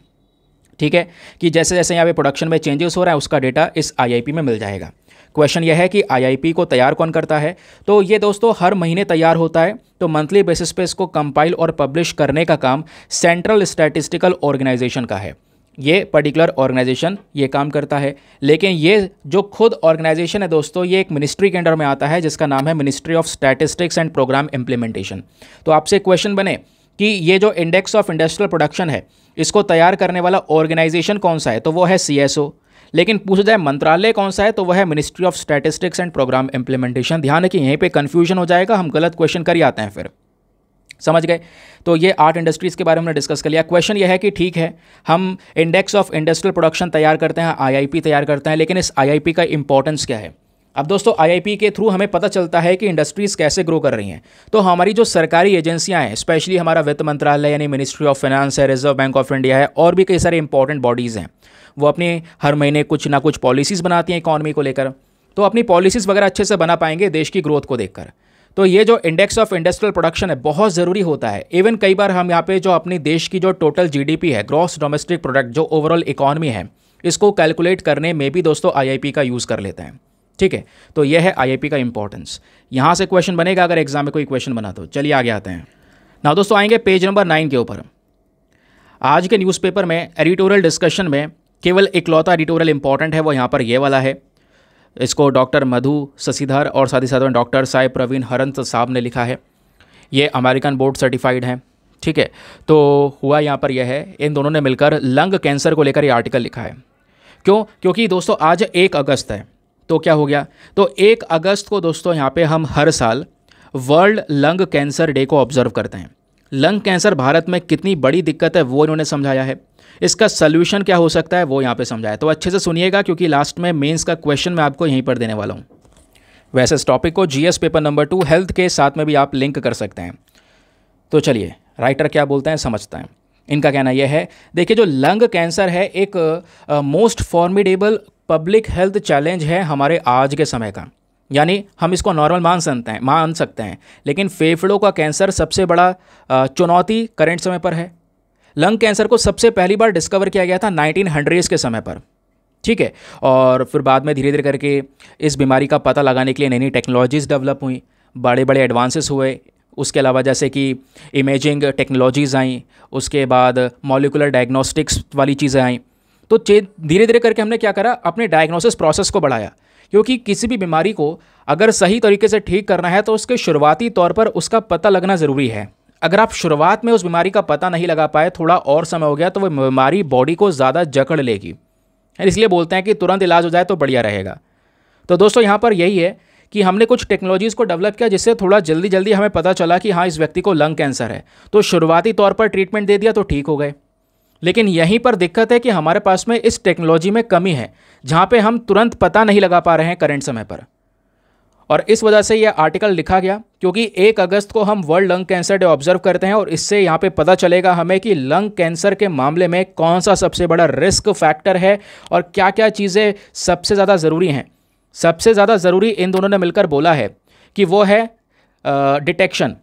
ठीक है कि जैसे जैसे यहाँ पे प्रोडक्शन में चेंजेस हो रहा है उसका डेटा इस आईआईपी में मिल जाएगा क्वेश्चन यह है कि आईआईपी को तैयार कौन करता है तो ये दोस्तों हर महीने तैयार होता है तो मंथली बेसिस पे इसको कंपाइल और पब्लिश करने का काम सेंट्रल स्टैटिस्टिकल ऑर्गेनाइजेशन का है ये पर्टिकुलर ऑर्गेनाइजेशन ये काम करता है लेकिन ये जो खुद ऑर्गेनाइजेशन है दोस्तों ये एक मिनिस्ट्री के अंडर में आता है जिसका नाम है Ministry of Statistics and Programme Implementation तो आपसे क्वेश्चन बने कि ये जो इंडेक्स ऑफ इंडस्ट्रियल प्रोडक्शन है इसको तैयार करने वाला ऑर्गेनाइजेशन कौन सा है तो वो है सी लेकिन पूछा जाए मंत्रालय कौन सा है तो वह है Ministry of Statistics and Programme Implementation ध्यान रखिए यहीं पे कन्फ्यूजन हो जाएगा हम गलत क्वेश्चन कर ही आते हैं फिर समझ गए तो ये आठ इंडस्ट्रीज़ के बारे में डिस्कस कर लिया क्वेश्चन ये है कि ठीक है हम इंडेक्स ऑफ इंडस्ट्रियल प्रोडक्शन तैयार करते हैं आईआईपी तैयार करते हैं लेकिन इस आईआईपी का इंपॉर्टेंस क्या है अब दोस्तों आईआईपी के थ्रू हमें पता चलता है कि इंडस्ट्रीज़ कैसे ग्रो कर रही हैं तो हमारी जो सरकारी एजेंसियां हैं स्पेशली हमारा वित्त मंत्रालय यानी मिनिस्ट्री ऑफ फाइनेंस है रिजर्व बैंक ऑफ इंडिया है और भी कई सारे इंपॉर्टेंट बॉडीज़ हैं वो अपने हर महीने कुछ ना कुछ पॉलिसीज़ बनाती हैं इकॉनमी को लेकर तो अपनी पॉलिसीज़ वगैरह अच्छे से बना पाएंगे देश की ग्रोथ को देखकर तो ये जो इंडेक्स ऑफ इंडस्ट्रियल प्रोडक्शन है बहुत ज़रूरी होता है इवन कई बार हम यहाँ पे जो अपनी देश की जो टोटल जीडीपी है ग्रॉस डोमेस्टिक प्रोडक्ट जो ओवरऑल इकोनॉमी है इसको कैलकुलेट करने में भी दोस्तों आईआईपी का यूज़ कर लेते हैं ठीक है तो यह है आईआईपी का इंपॉर्टेंस यहाँ से क्वेश्चन बनेगा अगर एग्जाम में कोई क्वेश्चन बना तो चलिए आगे आते हैं ना दोस्तों आएंगे पेज नंबर नाइन के ऊपर आज के न्यूज़पेपर में एडिटोरियल डिस्कशन में केवल इकलौता एडिटोरियल इंपॉर्टेंट है वो यहाँ पर ये वाला है इसको डॉक्टर मधु शशिधर और साथ ही साथ में डॉक्टर साय प्रवीण हरंत साहब ने लिखा है ये अमेरिकन बोर्ड सर्टिफाइड हैं ठीक है तो हुआ यहाँ पर यह है इन दोनों ने मिलकर लंग कैंसर को लेकर ये आर्टिकल लिखा है क्यों क्योंकि दोस्तों आज एक अगस्त है तो क्या हो गया तो एक अगस्त को दोस्तों यहाँ पे हम हर साल वर्ल्ड लंग कैंसर डे को ऑब्जर्व करते हैं लंग कैंसर भारत में कितनी बड़ी दिक्कत है वो इन्होंने समझाया है इसका सोल्यूशन क्या हो सकता है वो यहाँ पर समझाया तो अच्छे से सुनिएगा क्योंकि लास्ट में मेन्स का क्वेश्चन मैं आपको यहीं पर देने वाला हूँ वैसे इस टॉपिक को GS paper number two health के साथ में भी आप लिंक कर सकते हैं तो चलिए राइटर क्या बोलते हैं समझते हैं इनका कहना यह है देखिए जो लंग कैंसर है एक most formidable public health challenge है हमारे आज के समय का यानी हम इसको नॉर्मल मान सकते हैं मान सकते हैं लेकिन फेफड़ों का कैंसर सबसे बड़ा चुनौती करेंट समय पर है लंग कैंसर को सबसे पहली बार डिस्कवर किया गया था नाइनटीन हंड्रेड के समय पर ठीक है और फिर बाद में धीरे धीरे करके इस बीमारी का पता लगाने के लिए नई नई टेक्नोलॉजीज़ डेवलप हुई बड़े बड़े एडवांसेस हुए उसके अलावा जैसे कि इमेजिंग टेक्नोलॉजीज़ आईं उसके बाद मॉलिकुलर डायग्नोस्टिक्स वाली चीज़ें आईं तो धीरे धीरे करके हमने क्या करा अपने डायग्नोसिस प्रोसेस को बढ़ाया क्योंकि किसी भी बीमारी को अगर सही तरीके से ठीक करना है तो उसके शुरुआती तौर पर उसका पता लगना ज़रूरी है अगर आप शुरुआत में उस बीमारी का पता नहीं लगा पाए थोड़ा और समय हो गया तो वह बीमारी बॉडी को ज़्यादा जकड़ लेगी इसलिए बोलते हैं कि तुरंत इलाज हो जाए तो बढ़िया रहेगा तो दोस्तों यहाँ पर यही है कि हमने कुछ टेक्नोलॉजीज़ को डेवलप किया जिससे थोड़ा जल्दी जल्दी हमें पता चला कि हाँ इस व्यक्ति को लंग कैंसर है तो शुरुआती तौर पर ट्रीटमेंट दे दिया तो ठीक हो गए लेकिन यहीं पर दिक्कत है कि हमारे पास में इस टेक्नोलॉजी में कमी है जहाँ पे हम तुरंत पता नहीं लगा पा रहे हैं करंट समय पर और इस वजह से यह आर्टिकल लिखा गया क्योंकि एक अगस्त को हम World Lung Cancer Day observe करते हैं और इससे यहाँ पे पता चलेगा हमें कि लंग कैंसर के मामले में कौन सा सबसे बड़ा रिस्क फैक्टर है और क्या क्या चीज़ें सबसे ज़्यादा ज़रूरी हैं सबसे ज़्यादा ज़रूरी इन दोनों ने मिलकर बोला है कि वो है डिटेक्शन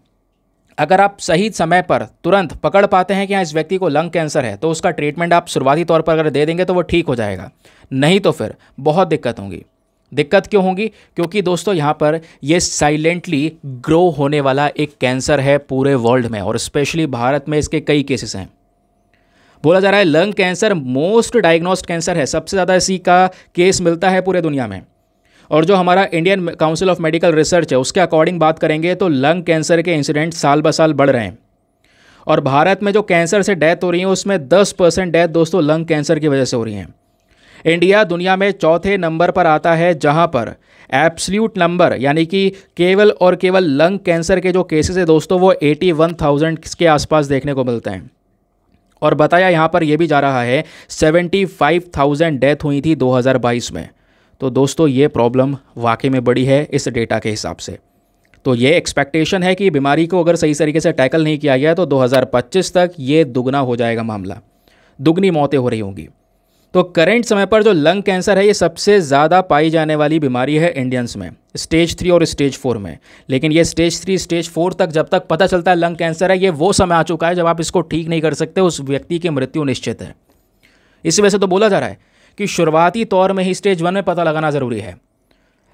अगर आप सही समय पर तुरंत पकड़ पाते हैं कि हाँ इस व्यक्ति को लंग कैंसर है तो उसका ट्रीटमेंट आप शुरुआती तौर पर अगर दे देंगे तो वो ठीक हो जाएगा नहीं तो फिर बहुत दिक्कत होगी दिक्कत क्यों होगी क्योंकि दोस्तों यहाँ पर ये साइलेंटली ग्रो होने वाला एक कैंसर है पूरे वर्ल्ड में और स्पेशली भारत में इसके कई केसेस हैं बोला जा रहा है lung cancer most diagnosed cancer है सबसे ज़्यादा इसी का केस मिलता है पूरे दुनिया में और जो हमारा Indian Council of Medical Research है उसके अकॉर्डिंग बात करेंगे तो लंग कैंसर के इंसिडेंट साल ब साल बढ़ रहे हैं और भारत में जो कैंसर से डेथ हो रही है उसमें 10 परसेंट डेथ दोस्तों लंग कैंसर की वजह से हो रही हैं इंडिया दुनिया में चौथे नंबर पर आता है जहां पर एब्सल्यूट नंबर यानी कि केवल और केवल लंग कैंसर के जो केसेस है दोस्तों वो एटी वन थाउजेंड के आसपास देखने को मिलते हैं और बताया यहाँ पर यह भी जा रहा है सेवेंटी फाइव थाउजेंड डेथ हुई थी 2022 में तो दोस्तों ये प्रॉब्लम वाकई में बड़ी है इस डेटा के हिसाब से तो ये एक्सपेक्टेशन है कि बीमारी को अगर सही तरीके से टैकल नहीं किया गया तो 2025 तक ये दुगना हो जाएगा मामला दुगनी मौतें हो रही होंगी तो करेंट समय पर जो लंग कैंसर है ये सबसे ज़्यादा पाई जाने वाली बीमारी है इंडियंस में स्टेज थ्री और स्टेज फोर में लेकिन ये स्टेज थ्री स्टेज फोर तक जब तक पता चलता है लंग कैंसर है ये वो समय आ चुका है जब आप इसको ठीक नहीं कर सकते उस व्यक्ति की मृत्यु निश्चित है इसी वजह से तो बोला जा रहा है कि शुरुआती तौर में ही स्टेज वन में पता लगाना ज़रूरी है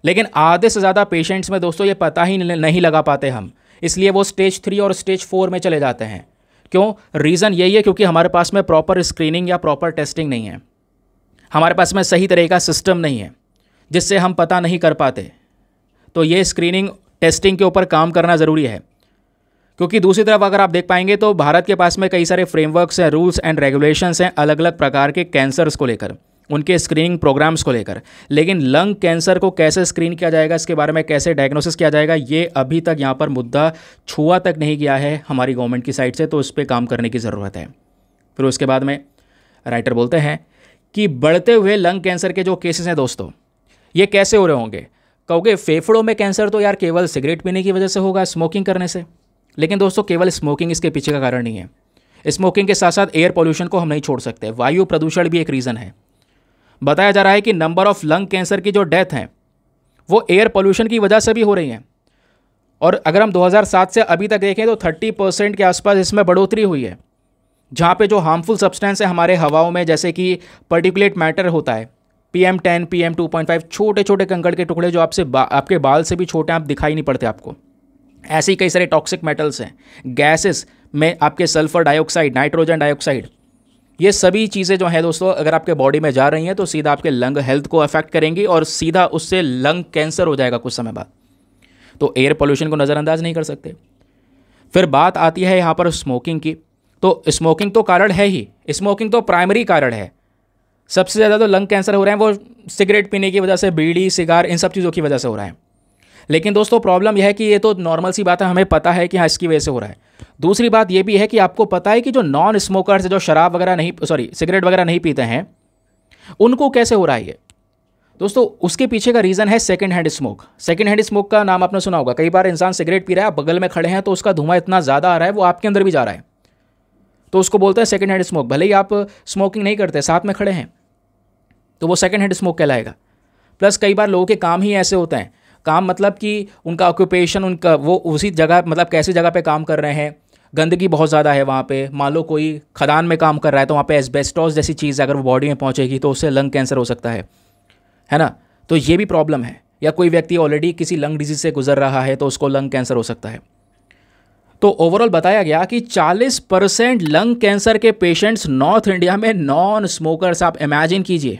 लेकिन आधे से ज़्यादा पेशेंट्स में दोस्तों ये पता ही नहीं लगा पाते हम इसलिए वो स्टेज थ्री और स्टेज फोर में चले जाते हैं क्यों रीज़न यही है क्योंकि हमारे पास में प्रॉपर स्क्रीनिंग या प्रॉपर टेस्टिंग नहीं है हमारे पास में सही तरह का सिस्टम नहीं है जिससे हम पता नहीं कर पाते तो ये स्क्रीनिंग टेस्टिंग के ऊपर काम करना ज़रूरी है क्योंकि दूसरी तरफ अगर आप देख पाएंगे तो भारत के पास में कई सारे फ्रेमवर्क्स हैं रूल्स एंड रेगुलेशंस हैं अलग अलग प्रकार के कैंसर्स को लेकर उनके स्क्रीनिंग प्रोग्राम्स को लेकर लेकिन लंग कैंसर को कैसे स्क्रीन किया जाएगा इसके बारे में कैसे डायग्नोसिस किया जाएगा ये अभी तक यहाँ पर मुद्दा छुआ तक नहीं गया है हमारी गवर्नमेंट की साइड से तो उस पर काम करने की ज़रूरत है फिर उसके बाद में राइटर बोलते हैं कि बढ़ते हुए लंग कैंसर के जो केसेस हैं दोस्तों ये कैसे हो रहे होंगे कहोगे फेफड़ों में कैंसर तो यार केवल सिगरेट पीने की वजह से होगा स्मोकिंग करने से लेकिन दोस्तों केवल स्मोकिंग इसके पीछे का कारण नहीं है स्मोकिंग के साथ साथ एयर पॉल्यूशन को हम नहीं छोड़ सकते वायु प्रदूषण भी एक रीज़न है बताया जा रहा है कि नंबर ऑफ लंग कैंसर की जो डेथ हैं वो एयर पोल्यूशन की वजह से भी हो रही हैं और अगर हम 2007 से अभी तक देखें तो 30 परसेंट के आसपास इसमें बढ़ोतरी हुई है जहाँ पे जो हार्मफुल सब्सटेंस है हमारे हवाओं में जैसे कि पर्टिकुलेट मैटर होता है P M ten P M two point five छोटे छोटे कंकड़ के टुकड़े जो आपसे बा, आपके बाल से भी छोटे आप दिखाई नहीं पड़ते आपको ऐसे ही कई सारे टॉक्सिक मेटल्स हैं गैसेस में आपके सल्फर डाइऑक्साइड नाइट्रोजन डाइऑक्साइड ये सभी चीज़ें जो हैं दोस्तों अगर आपके बॉडी में जा रही हैं तो सीधा आपके लंग हेल्थ को अफेक्ट करेंगी और सीधा उससे लंग कैंसर हो जाएगा कुछ समय बाद तो एयर पोल्यूशन को नज़रअंदाज नहीं कर सकते फिर बात आती है यहाँ पर स्मोकिंग की तो स्मोकिंग तो कारण है ही स्मोकिंग तो प्राइमरी कारण है सबसे ज़्यादा तो लंग कैंसर हो रहे हैं वो सिगरेट पीने की वजह से बीड़ी सिगार इन सब चीज़ों की वजह से हो रहा है लेकिन दोस्तों प्रॉब्लम यह है कि ये तो नॉर्मल सी बात है हमें पता है कि हाँ इसकी वजह से हो रहा है दूसरी बात ये भी है कि आपको पता है कि जो नॉन स्मोकर्स जो शराब वगैरह नहीं सॉरी सिगरेट वगैरह नहीं पीते हैं उनको कैसे हो रहा है ये दोस्तों उसके पीछे का रीज़न है second hand smoke second hand smoke का नाम आपने सुना होगा कई बार इंसान सिगरेट पी रहा है बगल में खड़े हैं तो उसका धुआं इतना ज़्यादा आ रहा है वो आपके अंदर भी जा रहा है तो उसको बोलते हैं सेकेंड हैंड स्मोक भले ही आप स्मोकिंग नहीं करते साथ में खड़े हैं तो वो सेकेंड हैंड स्मोक कहलाएगा प्लस कई बार लोगों के काम ही ऐसे होते हैं काम मतलब कि उनका ऑक्यूपेशन उनका वो उसी जगह मतलब कैसी जगह पे काम कर रहे हैं गंदगी बहुत ज़्यादा है वहाँ पे मान लो कोई खदान में काम कर रहा है तो वहाँ पे एस्बेस्टॉस जैसी चीज़ अगर वो बॉडी में पहुँचेगी तो उससे लंग कैंसर हो सकता है है ना तो ये भी प्रॉब्लम है या कोई व्यक्ति ऑलरेडी किसी लंग डिजीज़ से गुजर रहा है तो उसको लंग कैंसर हो सकता है तो ओवरऑल बताया गया कि 40 परसेंट लंग कैंसर के पेशेंट्स नॉर्थ इंडिया में नॉन स्मोकर्स आप इमेजिन कीजिए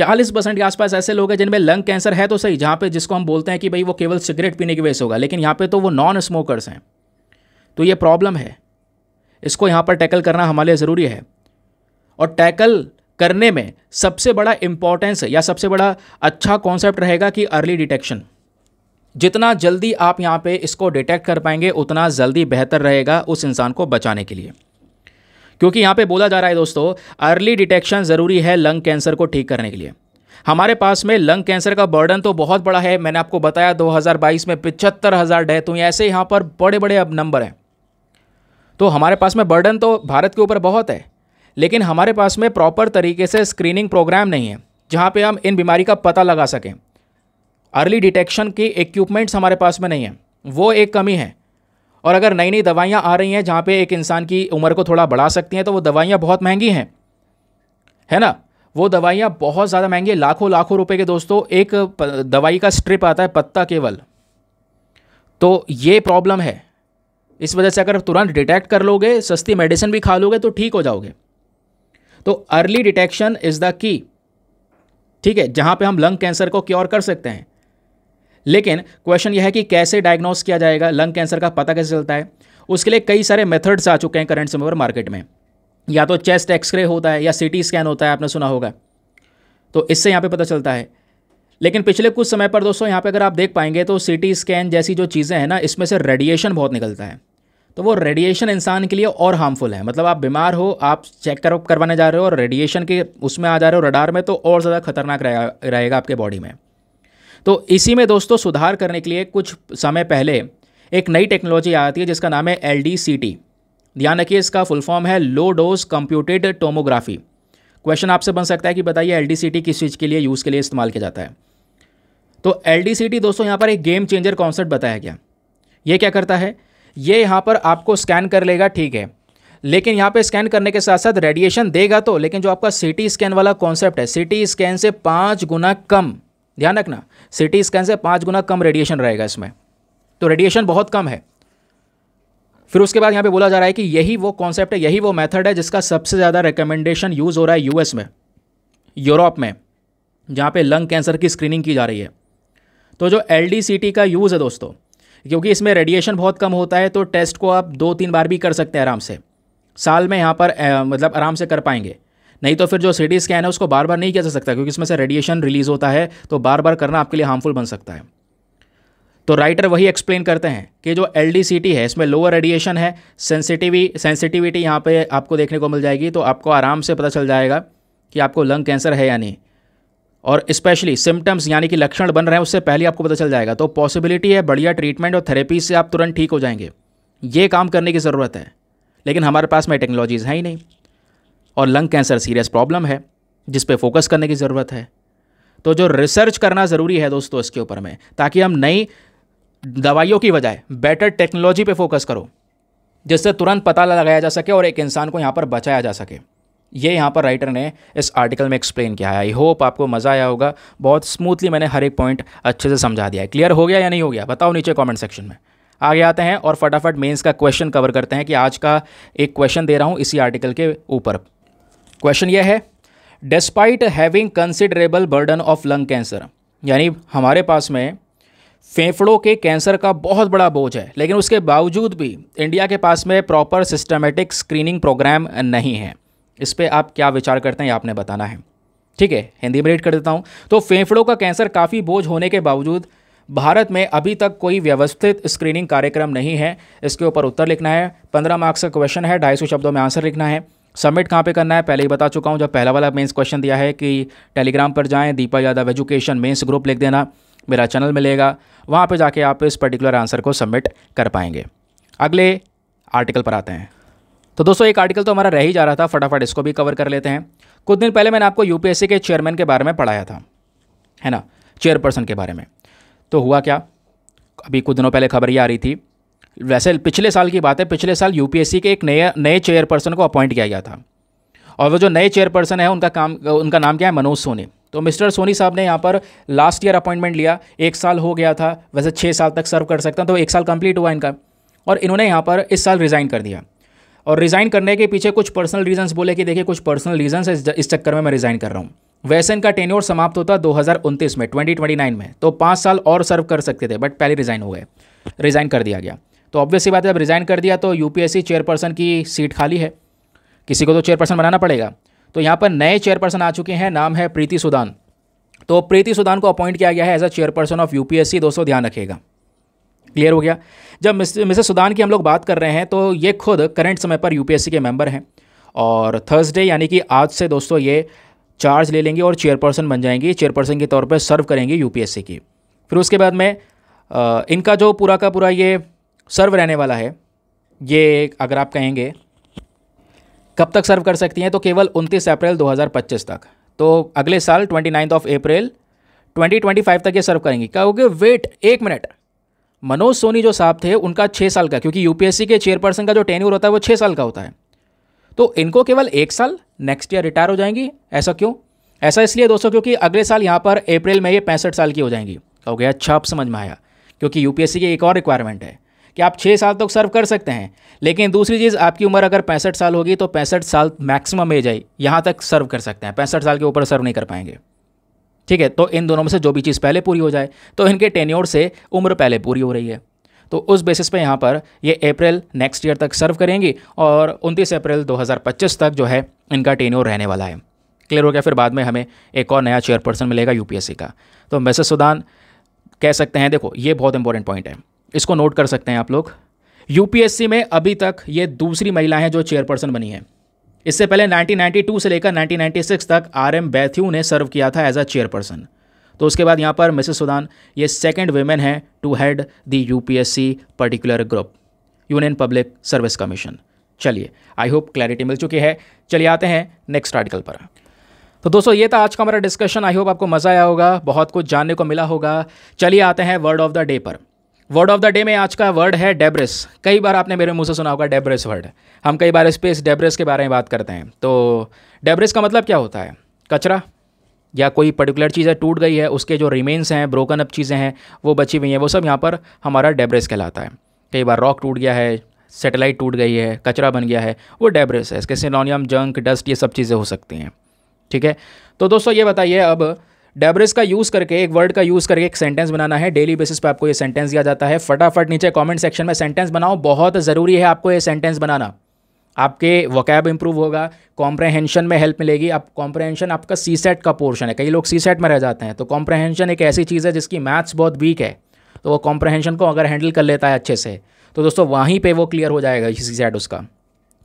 40 परसेंट के आसपास ऐसे लोग हैं जिनमें लंग कैंसर है तो सही जहाँ पे जिसको हम बोलते हैं कि भाई वो केवल सिगरेट पीने की वजह से होगा लेकिन यहाँ पे तो वो नॉन स्मोकर्स हैं तो ये प्रॉब्लम है इसको यहाँ पर टैकल करना हमारे लिए ज़रूरी है और टैकल करने में सबसे बड़ा इम्पॉर्टेंस या सबसे बड़ा अच्छा कॉन्सेप्ट रहेगा कि अर्ली डिटेक्शन जितना जल्दी आप यहाँ पे इसको डिटेक्ट कर पाएंगे उतना जल्दी बेहतर रहेगा उस इंसान को बचाने के लिए क्योंकि यहाँ पे बोला जा रहा है दोस्तों अर्ली डिटेक्शन ज़रूरी है लंग कैंसर को ठीक करने के लिए हमारे पास में लंग कैंसर का बर्डन तो बहुत बड़ा है मैंने आपको बताया 2022 में पिचहत्तर हज़ार डेथ हुई ऐसे यहाँ पर बड़े बड़े अब नंबर हैं तो हमारे पास में बर्डन तो भारत के ऊपर बहुत है लेकिन हमारे पास में प्रॉपर तरीके से स्क्रीनिंग प्रोग्राम नहीं है जहाँ पे हम इन बीमारी का पता लगा सकें अर्ली डिटेक्शन के इक्विपमेंट्स हमारे पास में नहीं है वो एक कमी है और अगर नई नई दवाइयाँ आ रही हैं जहाँ पे एक इंसान की उम्र को थोड़ा बढ़ा सकती हैं तो वो दवाइयाँ बहुत महंगी हैं है ना वो दवाइयाँ बहुत ज़्यादा महंगी हैं लाखों लाखों रुपए के दोस्तों एक दवाई का स्ट्रिप आता है पत्ता केवल तो ये प्रॉब्लम है इस वजह से अगर तुरंत डिटेक्ट कर लोगे सस्ती मेडिसिन भी खा लोगे तो ठीक हो जाओगे तो early detection is the key ठीक है जहाँ पे हम लंग कैंसर को क्योर कर सकते हैं लेकिन क्वेश्चन यह है कि कैसे डायग्नोस किया जाएगा लंग कैंसर का पता कैसे चलता है उसके लिए कई सारे मेथड्स आ चुके हैं करंट समय पर मार्केट में या तो चेस्ट एक्सरे होता है या सीटी स्कैन होता है आपने सुना होगा तो इससे यहाँ पे पता चलता है लेकिन पिछले कुछ समय पर दोस्तों यहाँ पे अगर आप देख पाएंगे तो सीटी स्कैन जैसी जो चीज़ें हैं ना इसमें से रेडिएशन बहुत निकलता है तो वो रेडिएशन इंसान के लिए और हार्मफुल है मतलब आप बीमार हो आप चेक कर करवाने जा रहे हो और रेडिएशन के उसमें आ जा रहे हो रडार में तो और ज़्यादा खतरनाक रहेगा आपके बॉडी में तो इसी में दोस्तों सुधार करने के लिए कुछ समय पहले एक नई टेक्नोलॉजी आती है जिसका नाम है एल ध्यान रखिए इसका फुल फॉर्म है low dose computed tomography question आपसे बन सकता है कि बताइए एल किस चीज़ के लिए यूज़ के लिए इस्तेमाल किया जाता है तो एल दोस्तों यहाँ पर एक गेम चेंजर कॉन्सेप्ट बताया गया ये क्या करता है ये यहाँ पर आपको स्कैन कर लेगा ठीक है लेकिन यहाँ पे स्कैन करने के साथ साथ रेडिएशन देगा तो लेकिन जो आपका सीटी स्कैन वाला कॉन्सेप्ट है सीटी स्कैन से पाँच गुना कम ध्यान रखना सिटी स्कैन से पाँच गुना कम रेडिएशन रहेगा इसमें तो रेडिएशन बहुत कम है फिर उसके बाद यहाँ पे बोला जा रहा है कि यही वो कॉन्सेप्ट है यही वो मेथड है जिसका सबसे ज़्यादा रिकमेंडेशन यूज़ हो रहा है यूएस में यूरोप में जहाँ पे लंग कैंसर की स्क्रीनिंग की जा रही है तो जो एल का यूज़ है दोस्तों क्योंकि इसमें रेडिएशन बहुत कम होता है तो टेस्ट को आप दो तीन बार भी कर सकते हैं आराम से साल में यहाँ पर आ, मतलब आराम से कर पाएंगे नहीं तो फिर जो सी स्कैन है उसको बार बार नहीं किया जा सकता क्योंकि इसमें से रेडिएशन रिलीज़ होता है तो बार बार करना आपके लिए हार्मफुल बन सकता है तो राइटर वही एक्सप्लेन करते हैं कि जो एल है इसमें लोअर रेडिएशन है सेंसिटिवी सेंसिटिविटी यहाँ पर आपको देखने को मिल जाएगी तो आपको आराम से पता चल जाएगा कि आपको लंग कैंसर है या नहीं और स्पेशली सिम्टम्स यानी कि लक्षण बन रहे हैं उससे पहले आपको पता चल जाएगा तो पॉसिबिलिटी है बढ़िया ट्रीटमेंट और थेरेपी से आप तुरंत ठीक हो जाएंगे ये काम करने की ज़रूरत है लेकिन हमारे पास में टेक्नोलॉजीज़ हैं ही नहीं और लंग कैंसर सीरियस प्रॉब्लम है जिस पे फोकस करने की ज़रूरत है तो जो रिसर्च करना ज़रूरी है दोस्तों इसके ऊपर में ताकि हम नई दवाइयों की बजाय बेटर टेक्नोलॉजी पे फोकस करो जिससे तुरंत पता लगाया जा सके और एक इंसान को यहाँ पर बचाया जा सके ये यहाँ पर राइटर ने इस आर्टिकल में एक्सप्लेन किया है आई होप आपको मज़ा आया होगा बहुत स्मूथली मैंने हर एक पॉइंट अच्छे से समझा दिया है क्लियर हो गया या नहीं हो गया बताओ नीचे कमेंट सेक्शन में आगे आते हैं और फटाफट मेंस का क्वेश्चन कवर करते हैं कि आज का एक क्वेश्चन दे रहा हूँ इसी आर्टिकल के ऊपर क्वेश्चन यह है despite having considerable burden of lung cancer यानी हमारे पास में फेफड़ों के कैंसर का बहुत बड़ा बोझ है लेकिन उसके बावजूद भी इंडिया के पास में प्रॉपर सिस्टमेटिक स्क्रीनिंग प्रोग्राम नहीं है इस पर आप क्या विचार करते हैं आपने बताना है ठीक है हिंदी में रीड कर देता हूँ तो फेफड़ों का कैंसर काफ़ी बोझ होने के बावजूद भारत में अभी तक कोई व्यवस्थित स्क्रीनिंग कार्यक्रम नहीं है इसके ऊपर उत्तर लिखना है पंद्रह मार्क्स का क्वेश्चन है ढाई सौ शब्दों में आंसर लिखना है सबमिट कहाँ पे करना है पहले ही बता चुका हूँ जब पहला वाला मेंस क्वेश्चन दिया है कि टेलीग्राम पर जाएं Deepa Yadav education mains group लिख देना मेरा चैनल मिलेगा वहाँ पे जाके आप इस पर्टिकुलर आंसर को सबमिट कर पाएंगे अगले आर्टिकल पर आते हैं तो दोस्तों एक आर्टिकल तो हमारा रह ही जा रहा था फटाफट इसको भी कवर कर लेते हैं कुछ दिन पहले मैंने आपको यू के चेयरमैन के बारे में पढ़ाया था है ना चेयरपर्सन के बारे में तो हुआ क्या अभी कुछ दिनों पहले खबर ये आ रही थी वैसे पिछले साल की बात है पिछले साल यूपीएससी के एक नए नए चेयरपर्सन को अपॉइंट किया गया था और वो जो नए चेयरपर्सन है उनका काम उनका नाम क्या है मनोज सोनी तो मिस्टर सोनी साहब ने यहाँ पर लास्ट ईयर अपॉइंटमेंट लिया एक साल हो गया था वैसे छः साल तक सर्व कर सकता तो एक साल कंप्लीट हुआ इनका और इन्होंने यहाँ पर इस साल रिज़ाइन कर दिया और रिज़ाइन करने के पीछे कुछ पर्सनल रीजंस बोले कि देखिए कुछ पर्सनल रीजंस है इस चक्कर में मैं रिज़ाइन कर रहा हूँ वैसे इनका टेन्योर समाप्त होता दो में ट्वेंटी में तो पाँच साल और सर्व कर सकते थे बट पहले रिज़ाइन हो गए रिज़ाइन कर दिया गया तो ऑब्वियस बात है अब रिज़ाइन कर दिया तो यूपीएससी चेयरपर्सन की सीट खाली है किसी को तो चेयरपर्सन बनाना पड़ेगा तो यहाँ पर नए चेयरपर्सन आ चुके हैं नाम है प्रीति सुदान तो प्रीति सुदान को अपॉइंट किया गया है as a chairperson of UPSC दोस्तों ध्यान रखिएगा क्लियर हो गया जब मिसेस सुदान की हम लोग बात कर रहे हैं तो ये खुद करंट समय पर यू के मेंबर हैं और थर्सडे यानी कि आज से दोस्तों ये चार्ज ले लेंगे और चेयरपर्सन बन जाएंगी चेयरपर्सन के तौर पर सर्व करेंगी यूपीएससी की फिर उसके बाद में इनका जो पूरा का पूरा ये सर्व रहने वाला है ये अगर आप कहेंगे कब तक सर्व कर सकती हैं तो केवल 29 अप्रैल 2025 तक तो अगले साल नाइन्थ ऑफ अप्रैल 2025 तक ये सर्व करेंगी कहोगे वेट एक मिनट मनोज सोनी जो साहब थे उनका छः साल का क्योंकि यूपीएससी के चेयरपर्सन का जो टेन्यूर होता है वो छः साल का होता है तो इनको केवल एक साल नेक्स्ट ईयर रिटायर हो जाएंगी ऐसा क्यों ऐसा इसलिए दोस्तों क्योंकि अगले साल यहाँ पर अप्रैल में ये पैंसठ साल की हो जाएंगी कहोगे अच्छा आप समझ में आया क्योंकि यूपीएससी की एक और रिक्वायरमेंट है कि आप छः साल तक तो सर्व कर सकते हैं लेकिन दूसरी चीज़ आपकी उम्र अगर पैंसठ साल होगी तो पैंसठ साल मैक्सिमम एज आई यहाँ तक सर्व कर सकते हैं पैंसठ साल के ऊपर सर्व नहीं कर पाएंगे ठीक है तो इन दोनों में से जो भी चीज़ पहले पूरी हो जाए तो इनके टेन्योर से उम्र पहले पूरी हो रही है तो उस बेसिस पे यहाँ पर ये अप्रैल नेक्स्ट ईयर तक सर्व करेंगी और 29 अप्रैल 2025 तक जो है इनका टेन्योर रहने वाला है क्लियर हो गया फिर बाद में हमें एक और नया चेयरपर्सन मिलेगा यूपीएससी का तो मैसेज सुदान कह सकते हैं देखो ये बहुत इंपॉर्टेंट पॉइंट है इसको नोट कर सकते हैं आप लोग यूपीएससी में अभी तक ये दूसरी महिला हैं जो चेयरपर्सन बनी हैं इससे पहले 1992 से लेकर 1996 तक आर एम बैथ्यू ने सर्व किया था एज अ चेयरपर्सन तो उसके बाद यहाँ पर मिसेस सुदान ये सेकेंड वेमेन हैं to head the UPSC particular group Union Public Service Commission चलिए आई होप क्लैरिटी मिल चुकी है चलिए आते हैं नेक्स्ट आर्टिकल पर तो दोस्तों ये था आज का हमारा डिस्कशन आई होप आपको मज़ा आया होगा बहुत कुछ जानने को मिला होगा चलिए आते हैं वर्ड ऑफ द डे पर वर्ड ऑफ द डे में आज का वर्ड है डेब्रिस कई बार आपने मेरे मुंह से सुना होगा डेब्रिस वर्ड हम कई बार स्पेस डेब्रिस के बारे में बात करते हैं तो डेब्रिस का मतलब क्या होता है कचरा या कोई पर्टिकुलर चीज़ है टूट गई है उसके जो रिमेन्स हैं ब्रोकन अप चीज़ें हैं वो बची हुई हैं वो सब यहाँ पर हमारा डेब्रिस कहलाता है कई बार रॉक टूट गया है सेटेलाइट टूट गई है कचरा बन गया है वो डेब्रिस है इसके सिनोनियम जंक डस्ट ये सब चीज़ें हो सकती हैं ठीक है तो दोस्तों ये बताइए अब डेबरेज का यूज़ करके एक वर्ड का यूज़ करके एक सेंटेंस बनाना है डेली बेसिस पे आपको ये सेंटेंस दिया जाता है फटाफट नीचे कमेंट सेक्शन में सेंटेंस बनाओ बहुत ज़रूरी है आपको ये सेंटेंस बनाना आपके वकैब इंप्रूव होगा कॉम्प्रहेंशन में हेल्प मिलेगी आप कॉम्प्रहेंशन आपका सी सेट का पोर्शन है कई लोग सी सेट में रह जाते हैं तो कॉम्प्रहेंशन एक ऐसी चीज़ है जिसकी मैथ्स बहुत वीक है तो वो कॉम्प्रहेंशन को अगर हैंडल कर लेता है अच्छे से तो दोस्तों वहीं पे वो क्लियर हो जाएगा सी सेट उसका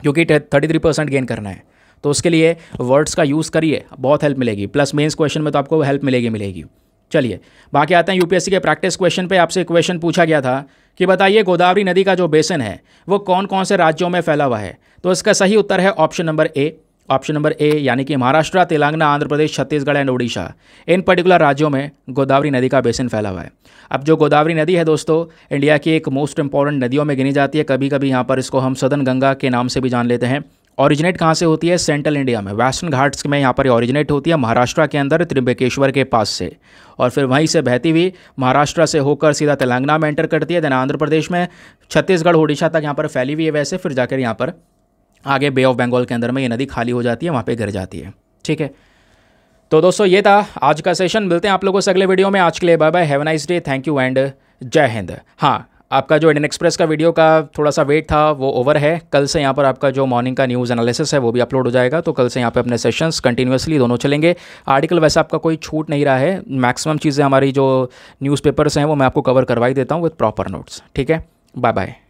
क्योंकि थर्टी थ्री परसेंट गेन करना है तो उसके लिए वर्ड्स का यूज़ करिए बहुत हेल्प मिलेगी प्लस मेंस क्वेश्चन में तो आपको हेल्प मिलेगी मिलेगी चलिए बाकी आते हैं यूपीएससी के प्रैक्टिस क्वेश्चन पे आपसे क्वेश्चन पूछा गया था कि बताइए गोदावरी नदी का जो बेसन है वो कौन कौन से राज्यों में फैला हुआ है तो इसका सही उत्तर है option number A option number A यानी कि महाराष्ट्र तेलंगाना आंध्र प्रदेश छत्तीसगढ़ एंड उड़ीसा इन पर्टिकुलर राज्यों में गोदावरी नदी का बेसन फैला हुआ है अब जो गोदावरी नदी है दोस्तों इंडिया की एक मोस्ट इंपॉर्टेंट नदियों में गिनी जाती है कभी कभी यहाँ पर इसको हम सदन गंगा के नाम से भी जान लेते हैं ऑरिजिनेट कहाँ से होती है सेंट्रल इंडिया में वेस्टर्न घाट्स में यहाँ पर ऑरिजिनेट होती है महाराष्ट्र के अंदर त्रिबेकेश्वर के पास से और फिर वहीं से बहती हुई महाराष्ट्र से होकर सीधा तेलंगाना में एंटर करती है देन आंध्र प्रदेश में छत्तीसगढ़ उड़ीसा तक यहाँ पर फैली हुई है वैसे फिर जाकर यहाँ पर आगे बे ऑफ बंगाल के अंदर में ये नदी खाली हो जाती है वहाँ पर गिर जाती है ठीक है तो दोस्तों ये था आज का सेशन मिलते हैं आप लोगों से अगले वीडियो में आज के लिए bye bye have nice day thank you and जय हिंद हाँ आपका जो इंडियन एक्सप्रेस का वीडियो का थोड़ा सा वेट था वो ओवर है कल से यहाँ पर आपका जो मॉर्निंग का न्यूज़ एनालिसिस है वो भी अपलोड हो जाएगा तो कल से यहाँ पर अपने सेशंस कंटिन्यूसली दोनों चलेंगे आर्टिकल वैसे आपका कोई छूट नहीं रहा है मैक्सिमम चीज़ें हमारी जो न्यूज़पेपर्स हैं वो मैं आपको कवर करवाई देता हूँ विथ प्रॉपर नोट्स ठीक है बाय बाय